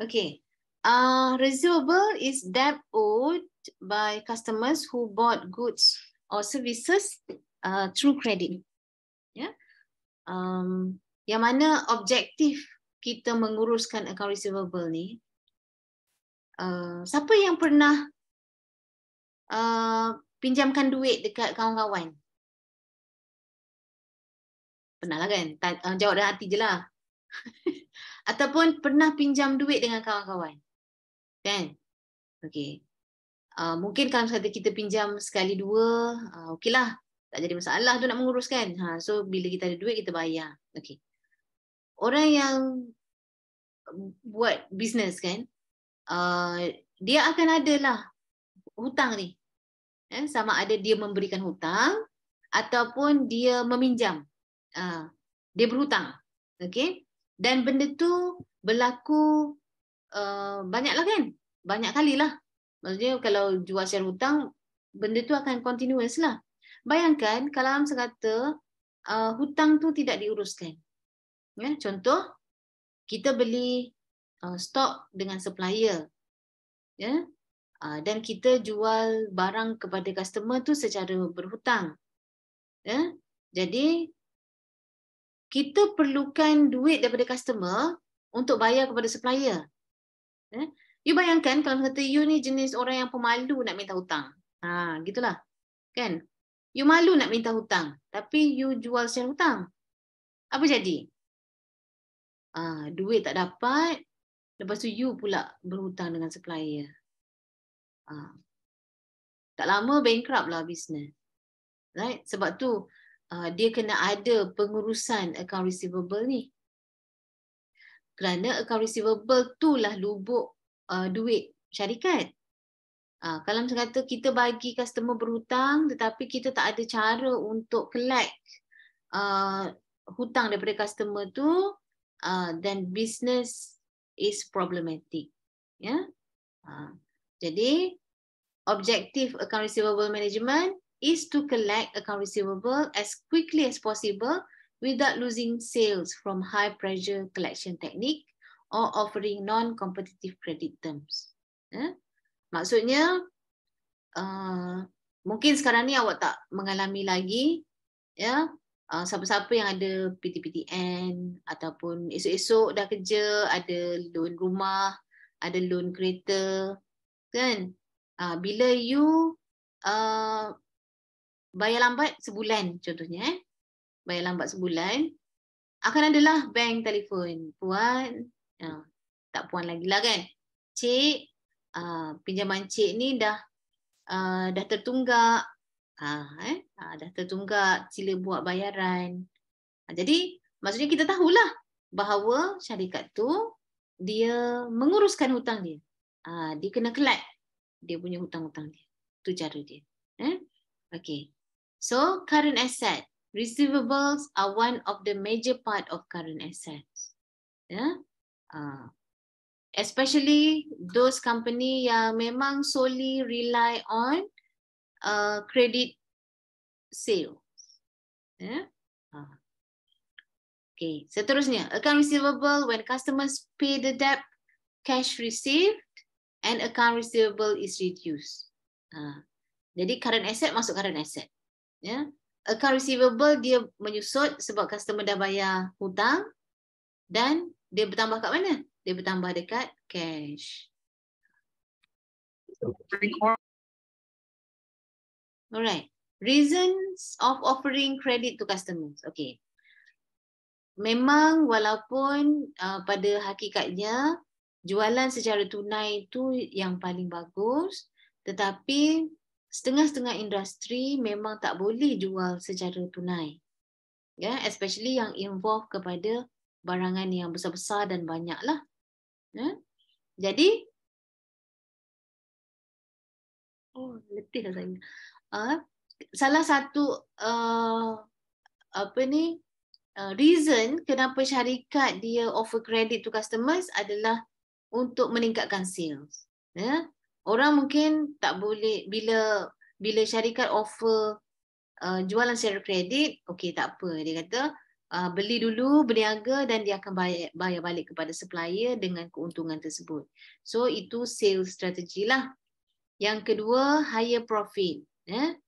Speaker 1: Okay, uh, ah, receivable is debt owed
Speaker 2: by customers who bought goods or services uh, through credit. yeah. Um, yang mana objektif kita menguruskan account receivable ni, uh, siapa yang pernah
Speaker 1: uh, pinjamkan duit dekat kawan-kawan? Pernahlah kan? Uh, jawab dengan hati je lah.
Speaker 2: Ataupun pernah pinjam duit dengan kawan-kawan? Kan? Okay. Ah, mungkin kalau kata kita pinjam sekali dua, uh, ah, okeylah. Tak jadi masalah tu nak menguruskan. Ha, so bila kita ada duit, kita bayar. Okey. Orang yang buat bisnes kan, uh, dia akan ada lah hutang ni. Eh, sama ada dia memberikan hutang ataupun dia meminjam. Uh, dia berhutang. Okey. Dan benda tu berlaku uh, banyaklah kan? Banyak kali lah. Maksudnya kalau jual syar hutang, benda tu akan continuous lah. Bayangkan kalau Am kata uh, hutang tu tidak diuruskan. Ya, contoh, kita beli uh, stok dengan supplier. Ya, uh, dan kita jual barang kepada customer tu secara berhutang. Ya, jadi, kita perlukan duit daripada customer untuk bayar kepada supplier. Ya, You bayangkan kalau kata you ni jenis orang yang pemalu nak minta hutang. Ha, gitulah. Kan? You malu nak minta hutang, tapi you jual sel hutang. Apa jadi? Ha, duit tak dapat, lepas tu you pula berhutang dengan supplier. Ha. Tak lama bankrupt lah bisnes. Right? Sebab tu uh, dia kena ada pengurusan account receivable ni. Kerana account receivable tu lah lubuk uh, duit syarikat. Uh, kalau macam kata kita bagi customer berhutang tetapi kita tak ada cara untuk collect uh, hutang daripada customer tu uh, then business is problematic. Ya. Yeah? Uh, jadi objektif account receivable management is to collect account receivable as quickly as possible without losing sales from high pressure collection technique or offering non-competitive credit terms. Eh? Maksudnya, uh, mungkin sekarang ni awak tak mengalami lagi, ya. Yeah? Uh, siapa-siapa yang ada PTPTN ataupun esok-esok dah kerja, ada loan rumah, ada loan kereta, kan? Uh, bila you uh, bayar lambat sebulan contohnya, eh? bayar lambat sebulan, akan adalah bank telefon. Puan, uh, tak puan lagi lah kan. Cik, uh, pinjaman cik ni dah uh, dah tertunggak. Uh, eh? uh, dah tertunggak, sila buat bayaran. Uh, jadi, maksudnya kita tahulah bahawa syarikat tu dia menguruskan hutang dia. Uh, dia kena kelat dia punya hutang-hutang dia. Itu cara dia. Eh? Okay. So, current asset. Receivables are one of the major part of current assets. Yeah? Ah. especially those company yang memang solely rely on uh, credit sales.
Speaker 1: Yeah. Ya? Okay,
Speaker 2: seterusnya, account receivable when customers pay the debt, cash received and account receivable is reduced. Uh, jadi current asset masuk current asset. Yeah. Account receivable dia menyusut sebab customer dah bayar hutang dan dia bertambah kat
Speaker 1: mana? Dia bertambah dekat cash. Alright. Reasons of offering credit
Speaker 2: to customers. Okay. Memang walaupun uh, pada hakikatnya jualan secara tunai itu yang paling bagus tetapi setengah-setengah industri memang tak boleh jual secara tunai.
Speaker 1: Yeah, especially yang involve kepada barangan yang besar-besar dan banyaklah. Ya? Jadi, oh letih lah saya. Uh, salah satu uh,
Speaker 2: apa ni uh, reason kenapa syarikat dia offer credit to customers adalah untuk meningkatkan sales. Ya? Orang mungkin tak boleh bila bila syarikat offer uh, jualan secara kredit, okey tak apa dia kata Ah, beli dulu, berniaga dan dia akan bayar, bayar balik kepada supplier dengan keuntungan tersebut. So itu sales strategi lah. Yang kedua, higher profit. Eh?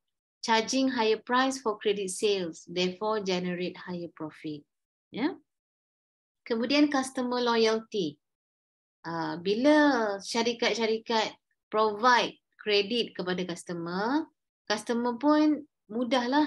Speaker 2: Charging higher price for credit sales, therefore generate higher profit. Yeah? Kemudian customer loyalty. Uh, bila syarikat-syarikat provide credit kepada customer, customer pun mudahlah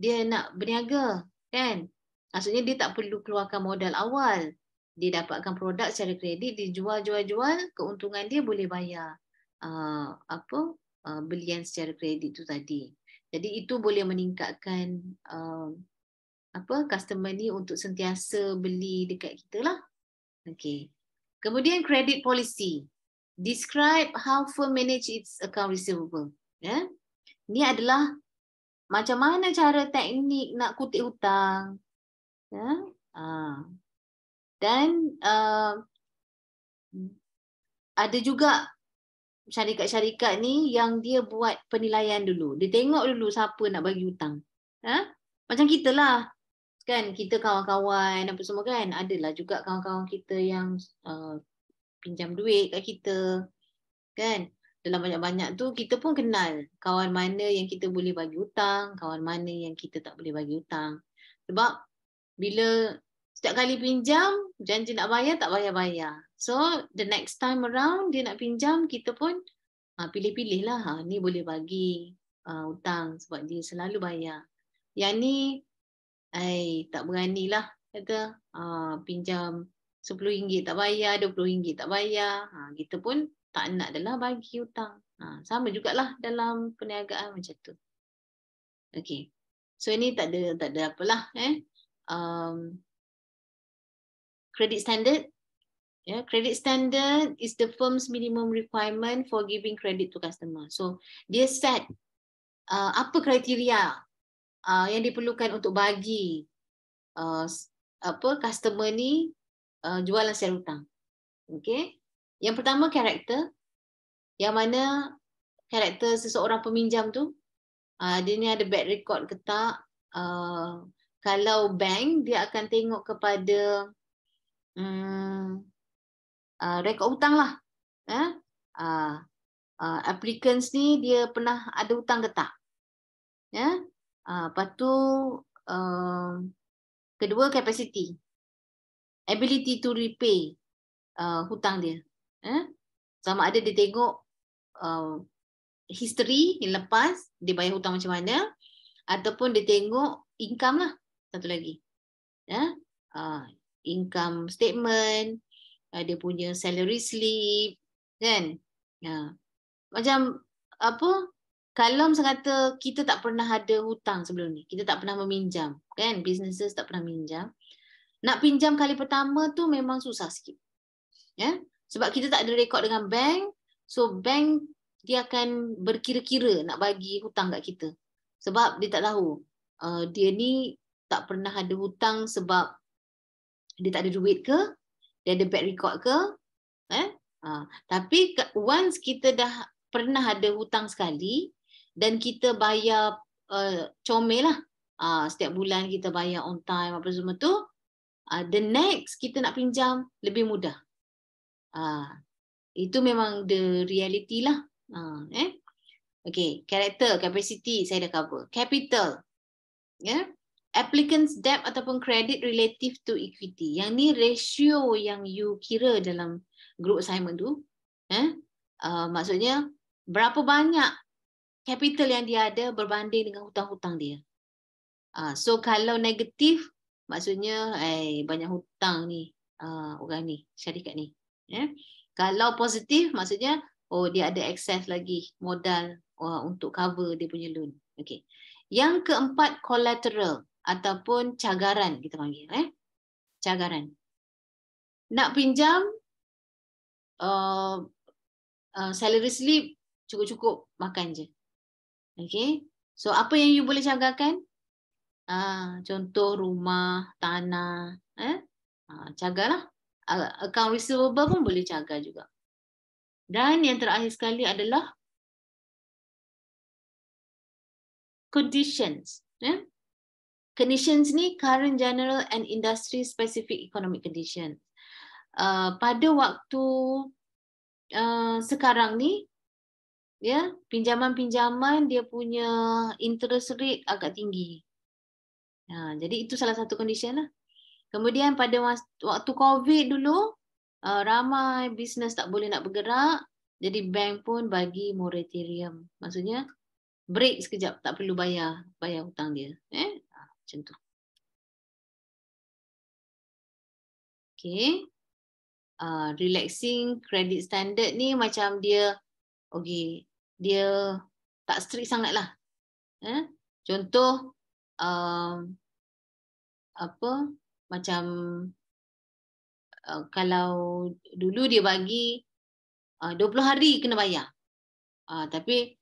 Speaker 2: dia nak berniaga. Kan? Maksudnya dia tak perlu keluarkan modal awal. Dia dapatkan produk secara kredit, dia jual-jual-jual, keuntungan dia boleh bayar uh, apa uh, belian secara kredit tu tadi. Jadi itu boleh meningkatkan uh, apa customer ni untuk sentiasa beli dekat kita lah. Okay. Kemudian credit policy. Describe how firm manage its account receivable. Ya. Ini adalah macam mana cara teknik nak
Speaker 1: kutip hutang, ya ha. dan uh, ada juga syarikat-syarikat ni
Speaker 2: yang dia buat penilaian dulu dia tengok dulu siapa nak bagi hutang ha? macam kita lah kan kita kawan-kawan apa semua kan adalah juga kawan-kawan kita yang uh, pinjam duit kat kita kan dalam banyak-banyak tu kita pun kenal kawan mana yang kita boleh bagi hutang kawan mana yang kita tak boleh bagi hutang sebab bila setiap kali pinjam janji nak bayar tak bayar-bayar. So the next time around dia nak pinjam kita pun ha, pilih-pilih lah ha, ni boleh bagi uh, hutang sebab dia selalu bayar. Yang ni ai tak beranilah kata uh, pinjam RM10 tak bayar, RM20 tak bayar. Ha, kita pun tak nak adalah bagi hutang. Ha, sama jugalah dalam perniagaan macam tu. Okay. So ini tak ada tak ada apalah eh um, credit standard. Yeah, credit standard is the firm's minimum requirement for giving credit to customer. So dia set uh, apa kriteria uh, yang diperlukan untuk bagi uh, apa customer ni uh, jualan secara hutang. Okay. Yang pertama karakter. Yang mana karakter seseorang peminjam tu uh, dia ni ada bad record ke tak. Uh, kalau bank dia akan tengok kepada hmm, uh, rekod hutang lah. Eh? Uh, uh, applicants ni dia pernah ada hutang ke tak? Yeah? Uh, lepas tu uh, kedua capacity. Ability to repay uh, hutang dia. Eh? Sama ada dia tengok uh, history yang lepas dia bayar hutang macam mana ataupun dia tengok income lah satu lagi. Ya? Uh, income statement, uh, dia punya salary slip, kan? Ya. Macam apa? Kalau kata kita tak pernah ada hutang sebelum ni, kita tak pernah meminjam, kan? Businesses tak pernah minjam. Nak pinjam kali pertama tu memang susah sikit. Ya? Sebab kita tak ada rekod dengan bank, so bank dia akan berkira-kira nak bagi hutang kat kita. Sebab dia tak tahu uh, dia ni tak pernah ada hutang sebab dia tak ada duit ke, dia ada bad record ke. Eh? Ha. Tapi once kita dah pernah ada hutang sekali dan kita bayar uh, comel lah. Uh, setiap bulan kita bayar on time apa semua tu, uh, the next kita nak pinjam lebih mudah. Uh, itu memang the reality lah. Uh, eh? Okay, character, capacity saya dah cover. Capital. Yeah? applicant's debt ataupun credit relative to equity. Yang ni ratio yang you kira dalam group assignment tu. Eh? Uh, maksudnya, berapa banyak capital yang dia ada berbanding dengan hutang-hutang dia. Uh, so kalau negatif, maksudnya eh, banyak hutang ni uh, orang ni, syarikat ni. Eh? Kalau positif, maksudnya oh dia ada excess lagi modal uh, untuk cover dia punya loan. Okay. Yang keempat, collateral
Speaker 1: ataupun cagaran kita panggil eh cagaran nak pinjam uh, uh, salary slip cukup-cukup
Speaker 2: makan je okey so apa yang you boleh cagarkan uh, ah, contoh rumah tanah eh uh, cagalah uh, account
Speaker 1: receivable pun boleh cagar juga dan yang terakhir sekali adalah conditions eh?
Speaker 2: conditions ni current general and industry specific economic condition. Uh, pada waktu uh, sekarang ni, ya yeah, pinjaman-pinjaman dia punya interest rate agak tinggi. Uh, jadi itu salah satu condition lah. Kemudian pada waktu COVID dulu, uh, ramai bisnes tak boleh nak bergerak. Jadi bank pun bagi moratorium.
Speaker 1: Maksudnya break sekejap tak perlu bayar bayar hutang dia. Eh? macam tu. Okay. Uh, relaxing credit standard ni macam dia okay, dia tak strict sangat lah. Eh? Contoh uh, apa macam uh, kalau dulu dia bagi uh, 20 hari kena bayar. Uh, tapi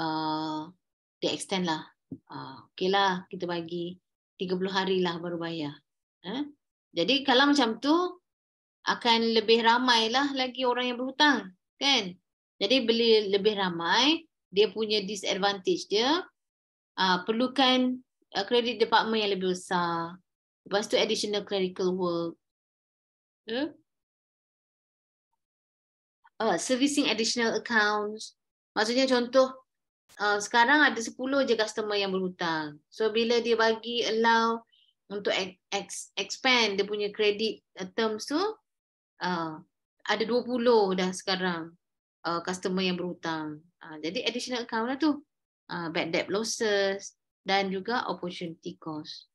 Speaker 2: uh, dia extend lah Ah, okeylah kita bagi 30 hari lah baru bayar. Eh? Jadi kalau macam tu akan lebih ramai lah lagi orang yang berhutang. Kan? Jadi beli lebih ramai, dia punya disadvantage dia, uh, perlukan kredit ah, department yang
Speaker 1: lebih besar, lepas tu additional clerical work, eh? uh, servicing additional accounts, maksudnya
Speaker 2: contoh, uh, sekarang ada 10 je customer yang berhutang. So bila dia bagi allow untuk ex- expand dia punya credit uh, terms tu uh, ada 20 dah sekarang uh, customer yang berhutang. Uh, jadi additional account lah tu. Uh, bad debt losses dan juga opportunity cost.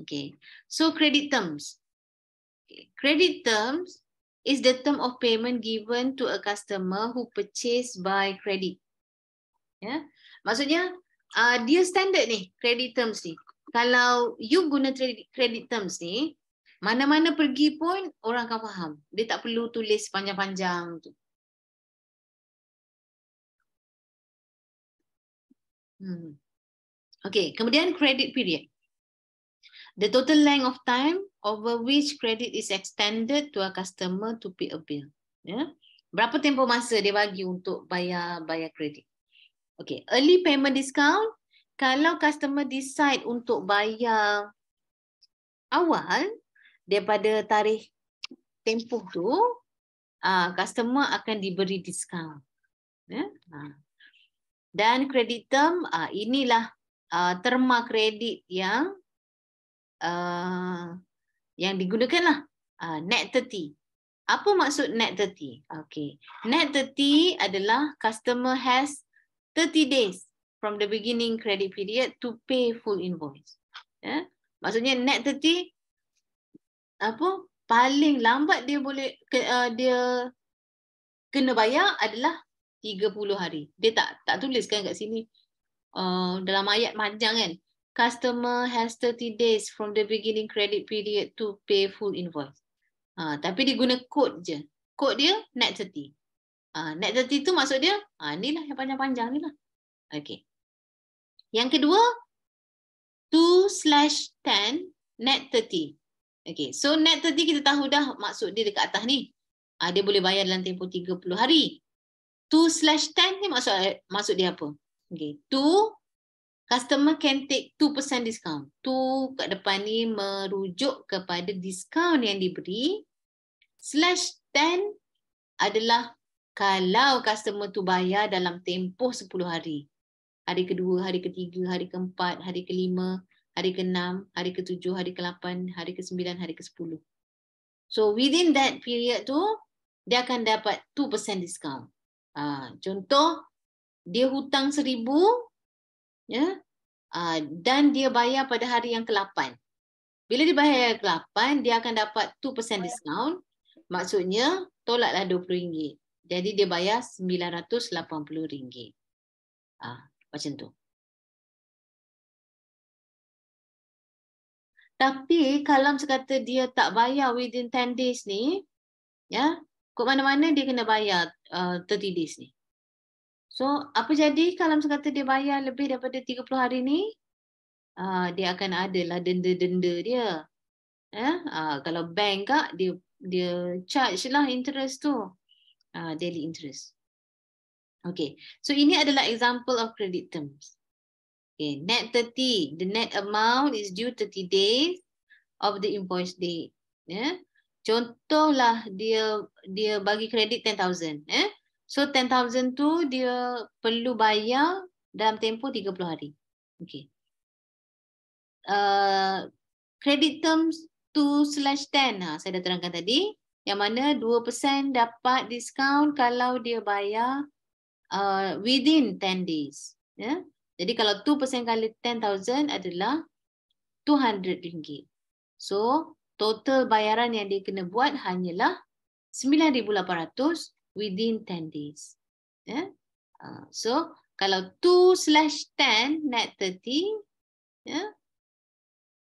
Speaker 2: Okay. So credit terms. Credit terms is the term of payment given to a customer who purchase by credit ya maksudnya uh, dia standard ni credit terms ni kalau you guna credit terms ni mana-mana pergi pun orang akan
Speaker 1: faham dia tak perlu tulis panjang-panjang tu hmm okey kemudian credit period
Speaker 2: The total length of time over which credit is extended to a customer to pay a bill. Yeah. Berapa tempoh masa dia bagi untuk bayar bayar kredit? Okay, early payment discount. Kalau customer decide untuk bayar awal daripada tarikh tempoh tu, uh, customer akan diberi discount.
Speaker 1: Yeah? Ha. Uh.
Speaker 2: Dan credit term, uh, inilah uh, terma kredit yang uh, yang digunakanlah Uh, net 30. Apa maksud net 30? Okay. Net 30 adalah customer has 30 days from the beginning credit period to pay full invoice. Yeah. Maksudnya net 30 apa paling lambat dia boleh uh, dia kena bayar adalah 30 hari. Dia tak tak tulis kan kat sini. Uh, dalam ayat panjang kan. Customer has 30 days from the beginning credit period to pay full invoice. Uh, tapi dia guna kod je. Kod dia net 30. Ah, net thirty itu maksud dia, ha, ni lah yang panjang-panjang ni lah. Okay. Yang kedua, two slash ten net thirty. Okay. So net thirty kita tahu dah maksud dia dekat atas ni. Ha, dia boleh bayar dalam tempoh tiga puluh hari. Two slash ten ni maksud, maksud dia apa? Okay. Two customer can take 2% discount. 2 kat depan ni merujuk kepada discount yang diberi. Slash 10 adalah kalau customer tu bayar dalam tempoh 10 hari. Hari kedua, hari ketiga, hari keempat, hari kelima, hari keenam, hari ketujuh, hari kelapan, hari kesembilan, hari kesepuluh. So within that period tu, dia akan dapat 2% discount. Uh, contoh, dia hutang seribu ya, yeah, uh, dan dia bayar pada hari yang kelapan. Bila dia bayar ke-8, dia akan dapat 2% discount.
Speaker 1: Maksudnya, tolaklah RM20. Jadi dia bayar RM980. Ha, ah, macam tu. Tapi kalau sekata dia tak bayar within 10 days ni,
Speaker 2: ya, ke mana-mana dia kena bayar uh, 30 days ni. So, apa jadi kalau sekata dia bayar lebih daripada 30 hari ni? Uh, dia akan ada lah denda-denda dia. Ya, uh, kalau bank kak dia dia charge lah interest tu uh, daily interest. Okay, so ini adalah example of credit terms. Okay, net 30, the net amount is due 30 days of the invoice date. Yeah. Contohlah dia dia bagi kredit 10,000. Yeah. So 10,000 tu dia perlu bayar dalam tempoh 30 hari. Okay. Uh, credit terms 2 slash 10, ha, saya dah terangkan tadi yang mana 2% dapat diskaun kalau dia bayar uh, within 10 days. Yeah? Jadi kalau 2% kali 10,000 adalah RM200. So total bayaran yang dia kena buat hanyalah RM9,800 within 10 days. Yeah? Uh, so kalau 2 slash 10 net 30. Yeah?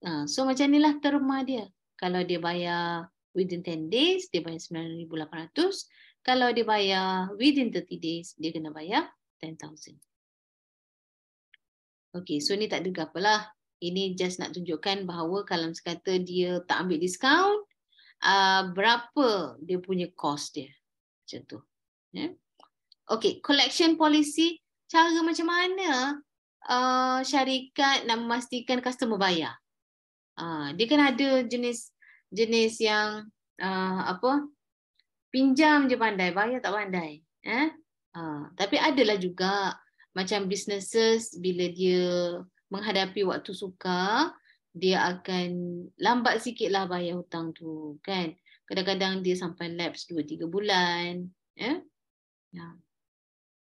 Speaker 2: Uh, so macam inilah terma dia. Kalau dia bayar within 10 days, dia bayar 9,800. Kalau dia bayar within 30 days, dia kena bayar 10,000. Okay, so ni tak ada apa lah. Ini just nak tunjukkan bahawa kalau sekata dia tak ambil diskaun, uh, berapa dia punya cost dia. Macam tu. Yeah. Okay, collection policy. Cara macam mana uh, syarikat nak memastikan customer bayar? Uh, dia kan ada jenis jenis yang uh, apa pinjam je pandai bayar tak pandai eh uh, tapi adalah juga macam businesses bila dia menghadapi waktu sukar dia akan lambat sikitlah bayar hutang tu kan kadang-kadang dia sampai lapse 2 3 bulan eh ya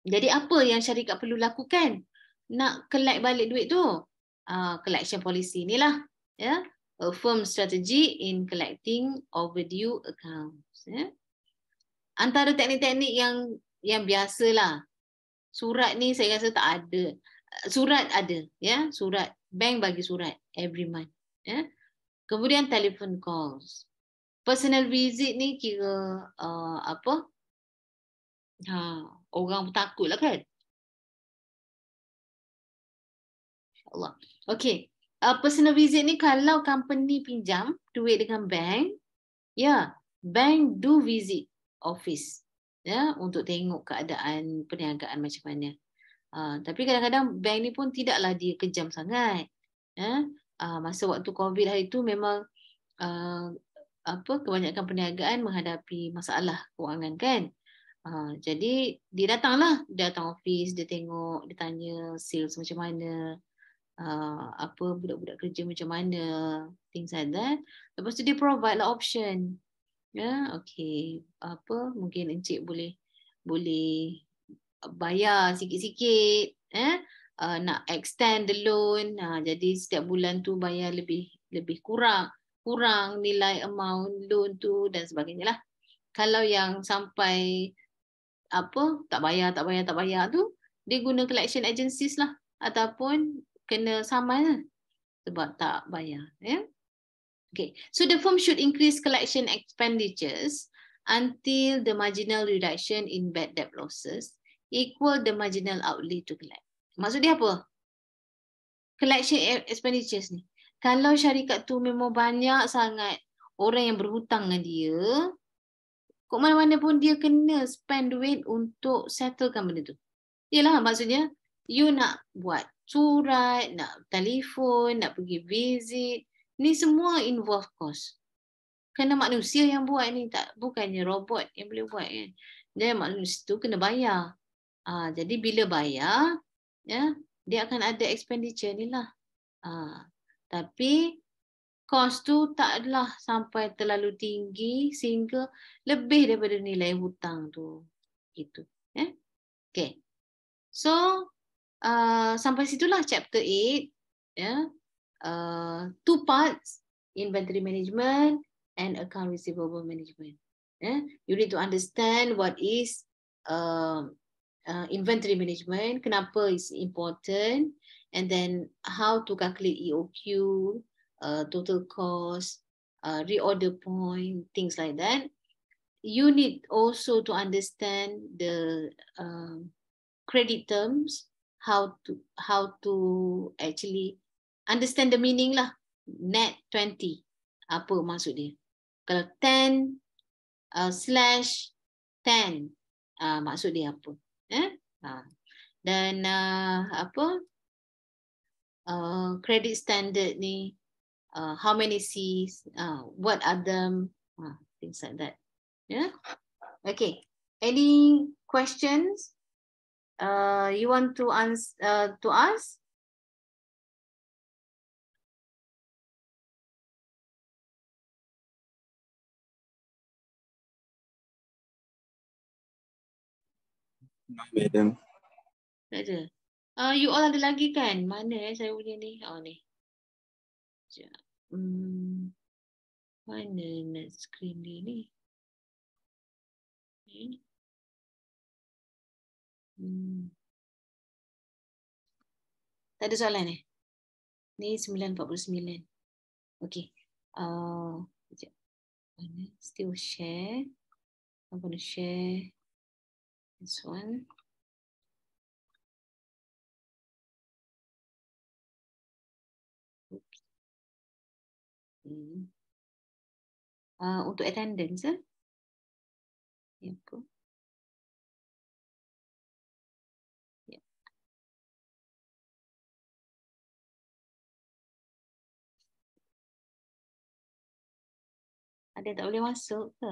Speaker 2: jadi apa yang syarikat perlu lakukan nak collect balik duit tu uh, collection policy ni lah ya yeah? a firm strategy in collecting overdue accounts. Yeah. Antara teknik-teknik yang yang biasa lah surat ni saya rasa tak ada. Surat ada, ya surat. Bank bagi surat every month. Yeah. Kemudian telephone calls. Personal visit ni
Speaker 1: kira uh, apa? Ha, orang pun takut lah kan? Allah. Okay, uh, personal visit ni kalau company pinjam duit dengan bank, ya, yeah, bank
Speaker 2: do visit office ya yeah, untuk tengok keadaan perniagaan macam mana. Uh, tapi kadang-kadang bank ni pun tidaklah dia kejam sangat. Ya, yeah. uh, masa waktu COVID hari tu memang uh, apa kebanyakan perniagaan menghadapi masalah kewangan kan. Uh, jadi dia datanglah, dia datang office, dia tengok, dia tanya sales macam mana. Uh, apa budak-budak kerja macam mana things like that lepas tu dia provide lah option ya yeah, okey apa mungkin encik boleh boleh bayar sikit-sikit eh uh, nak extend the loan uh, jadi setiap bulan tu bayar lebih lebih kurang kurang nilai amount loan tu dan sebagainya lah kalau yang sampai apa tak bayar tak bayar tak bayar tu dia guna collection agencies lah ataupun kena sama, lah. sebab tak bayar ya okay so the firm should increase collection expenditures until the marginal reduction in bad debt losses equal the marginal outlay to collect maksud dia apa collection e- expenditures ni kalau syarikat tu memang banyak sangat orang yang berhutang dengan dia kok mana-mana pun dia kena spend duit untuk settlekan benda tu. Yalah maksudnya you nak buat surat, nak telefon, nak pergi visit. Ni semua involve cost. Kena manusia yang buat ni, tak bukannya robot yang boleh buat kan. Jadi manusia tu kena bayar. Ha, jadi bila bayar, ya, dia akan ada expenditure ni lah. Ha, tapi cost tu tak adalah sampai terlalu tinggi sehingga lebih daripada nilai hutang tu. Gitu. Eh? Okay. So, uh, sampai situlah chapter 8 ya yeah. uh, two parts inventory management and account receivable management yeah you need to understand what is uh, Uh, inventory management, kenapa is important, and then how to calculate EOQ, uh, ah, total cost, uh, reorder point, things like that. You need also to understand the uh, credit terms, how to how to actually understand the meaning lah. Net 20. Apa maksud dia? Kalau 10 uh, slash 10. Uh, ah, maksud dia apa? Eh? Uh. Dan uh, apa? Uh, credit standard ni. Uh, how many C's? Uh, what are them? Uh, things like that.
Speaker 1: Yeah. Okay. Any questions? Uh, you want to ans uh, to ask? No, madam. Tak Ah, Uh, you all ada lagi kan? Mana eh saya punya ni? Oh ni. Sekejap. Hmm. Mana nak screen ni ni? Okay. Hmm. Tak ada soalan eh? Ni 9.49. Okay. Uh, still share. I'm going to share this one. Oops. Hmm. Uh, untuk attendance, eh? Yeah, ya, cool. Ada tak boleh masuk ke?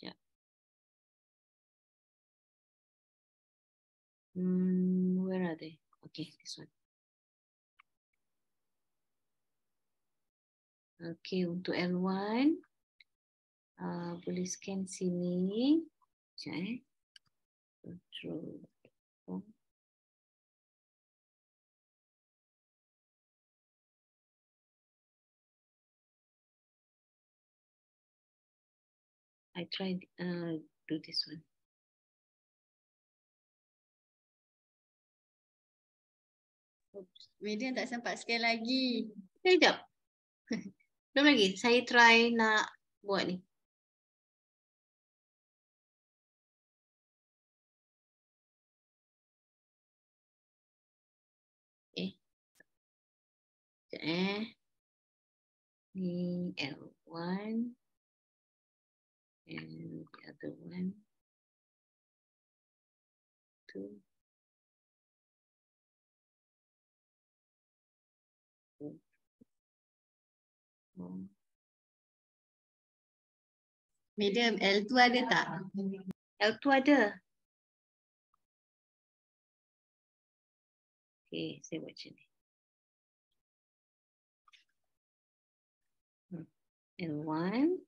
Speaker 1: Sekejap. Hmm, where are they? Okay, this one. Okay, untuk L1. Uh, boleh scan sini. Sekejap eh. Control. I try to uh, do this one. Media tak sempat scan lagi. Sekejap. Belum lagi. Saya try nak buat ni. Eh. Sekejap eh. Ni L1 and the other one, two, Medium L2 ada tak? L2 ada. Okay, saya buat macam ni. L1.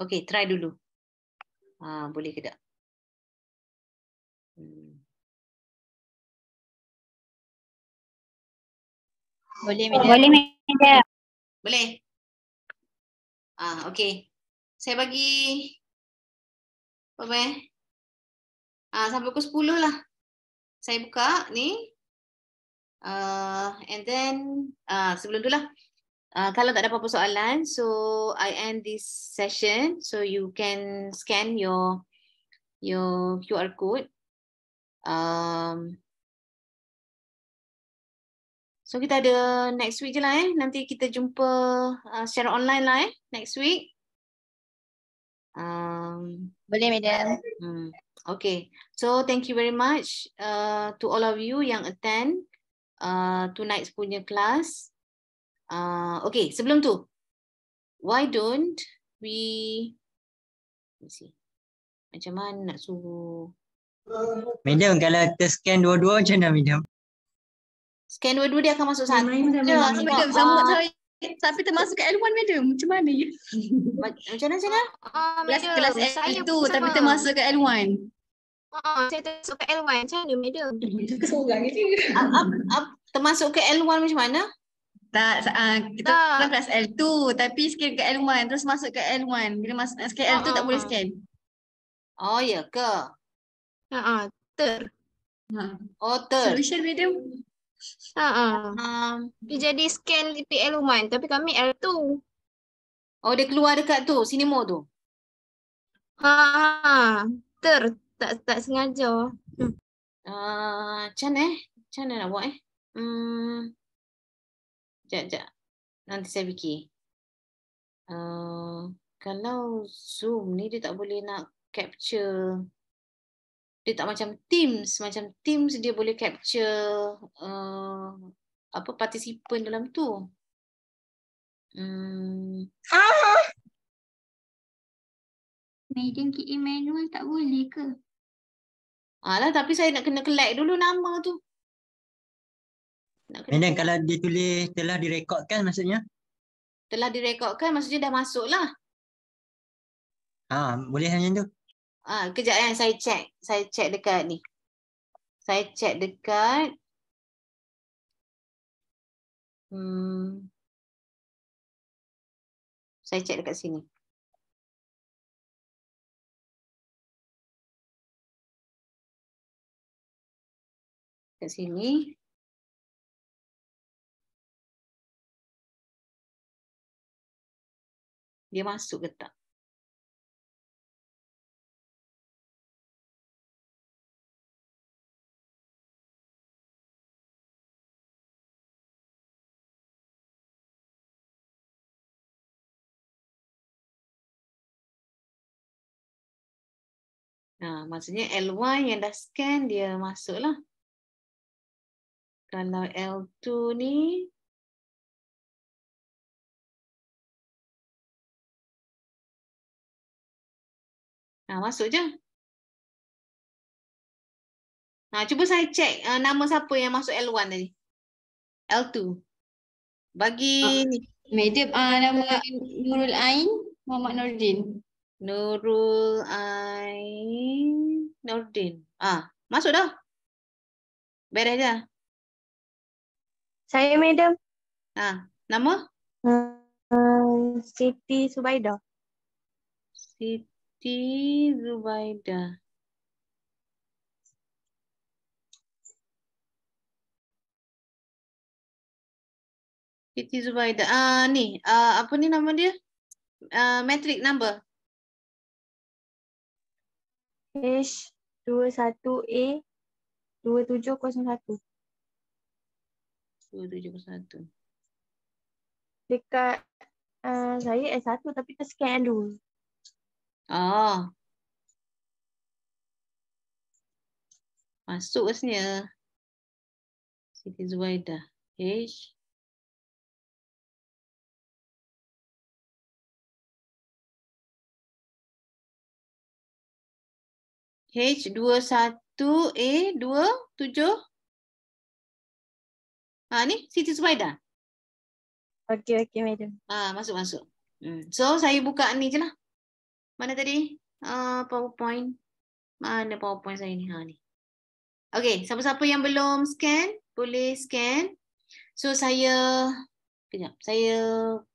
Speaker 1: Okay, try dulu. Uh, boleh ke tak? Hmm. Boleh, oh, Boleh, Boleh. Ah, okey. Saya bagi apa eh? Ah, sampai ke 10 lah. Saya buka ni.
Speaker 2: Uh, and then ah uh, sebelum lah. Uh, kalau tak ada apa-apa soalan, so I end this session. So you can scan your your QR code. Um, So kita ada next week je lah eh. Nanti kita jumpa uh, secara online lah eh. Next week. Um, Boleh madam. Hmm. Okay. So thank you very much uh, to all of you yang attend uh, tonight's punya class. Uh, okay, sebelum tu. Why don't we... Let's see. Macam mana nak suruh...
Speaker 1: Madam, kalau terscan dua-dua macam mana, Madam?
Speaker 2: Scan dua-dua dia akan masuk satu. Ya, madam. Sama tak saya. Tapi termasuk ke L1, madam. Macam mana Macam mana, Cina? Kelas, L2 tapi termasuk ke L1. Oh, saya termasuk ke L1. Macam mana, madam? Seorang ni. Ah, ah, ah, termasuk ke L1 macam mana? Tak, uh, kita tak. kelas L2 tapi scan ke L1 terus masuk ke L1. Bila masuk nak scan L2 uh, tak boleh scan. Oh, ya ke? Ha, uh, ter. Ha. Oh, ter. Solution, madam? Uh-huh. dia hmm. jadi scan DPL Uman tapi kami L2. Oh dia keluar dekat tu, cinema tu? Ha, ter,
Speaker 1: tak tak sengaja. Hmm. Ah, uh, eh? Macam mana nak buat eh? Hmm. Jap, Nanti saya fikir. Uh, kalau Zoom ni dia tak boleh nak capture
Speaker 2: dia tak macam teams macam teams dia boleh capture uh,
Speaker 1: apa participant dalam tu hmm. ah meeting ke manual tak boleh ke
Speaker 2: alah tapi saya nak kena
Speaker 1: collect dulu nama tu Menang kalau dia tulis telah direkodkan maksudnya?
Speaker 2: Telah direkodkan maksudnya dah masuklah.
Speaker 1: Ah, boleh hanya tu.
Speaker 2: Ha, kejap kan saya
Speaker 1: check. Saya check dekat ni. Saya check dekat. Hmm. Saya check dekat sini. Dekat sini. Dia masuk ke tak? maksudnya L1 yang dah scan dia masuklah. Kalau L2 ni Ha, masuk je. Ha, cuba saya cek uh, nama siapa yang masuk L1 tadi. L2. Bagi. Uh, ah, Madam, uh, nama
Speaker 2: Nurul Ain Muhammad Nurdin. Nurul Ain
Speaker 1: Nordin. Ah, masuk dah. Beres dah. Saya madam. Ah, nama? Uh,
Speaker 2: Siti Subaida. Siti Zubaida.
Speaker 1: Siti Zubaida. Ah ni, ah, apa ni nama dia? Ah, matrix number.
Speaker 2: H21A 2701. 2701. Dekat uh, saya
Speaker 1: S1 tapi terscan dulu. Oh. Masuk sebenarnya. Siti Zuaida. H. H21A27. Ha ni Siti Zubaida. Okey okey madam. Ha masuk masuk. Hmm. So saya buka ni je lah. Mana tadi? Uh, PowerPoint.
Speaker 2: Mana PowerPoint saya ni? Ha ni. Okey, siapa-siapa yang belum scan, boleh scan. So saya kejap. Saya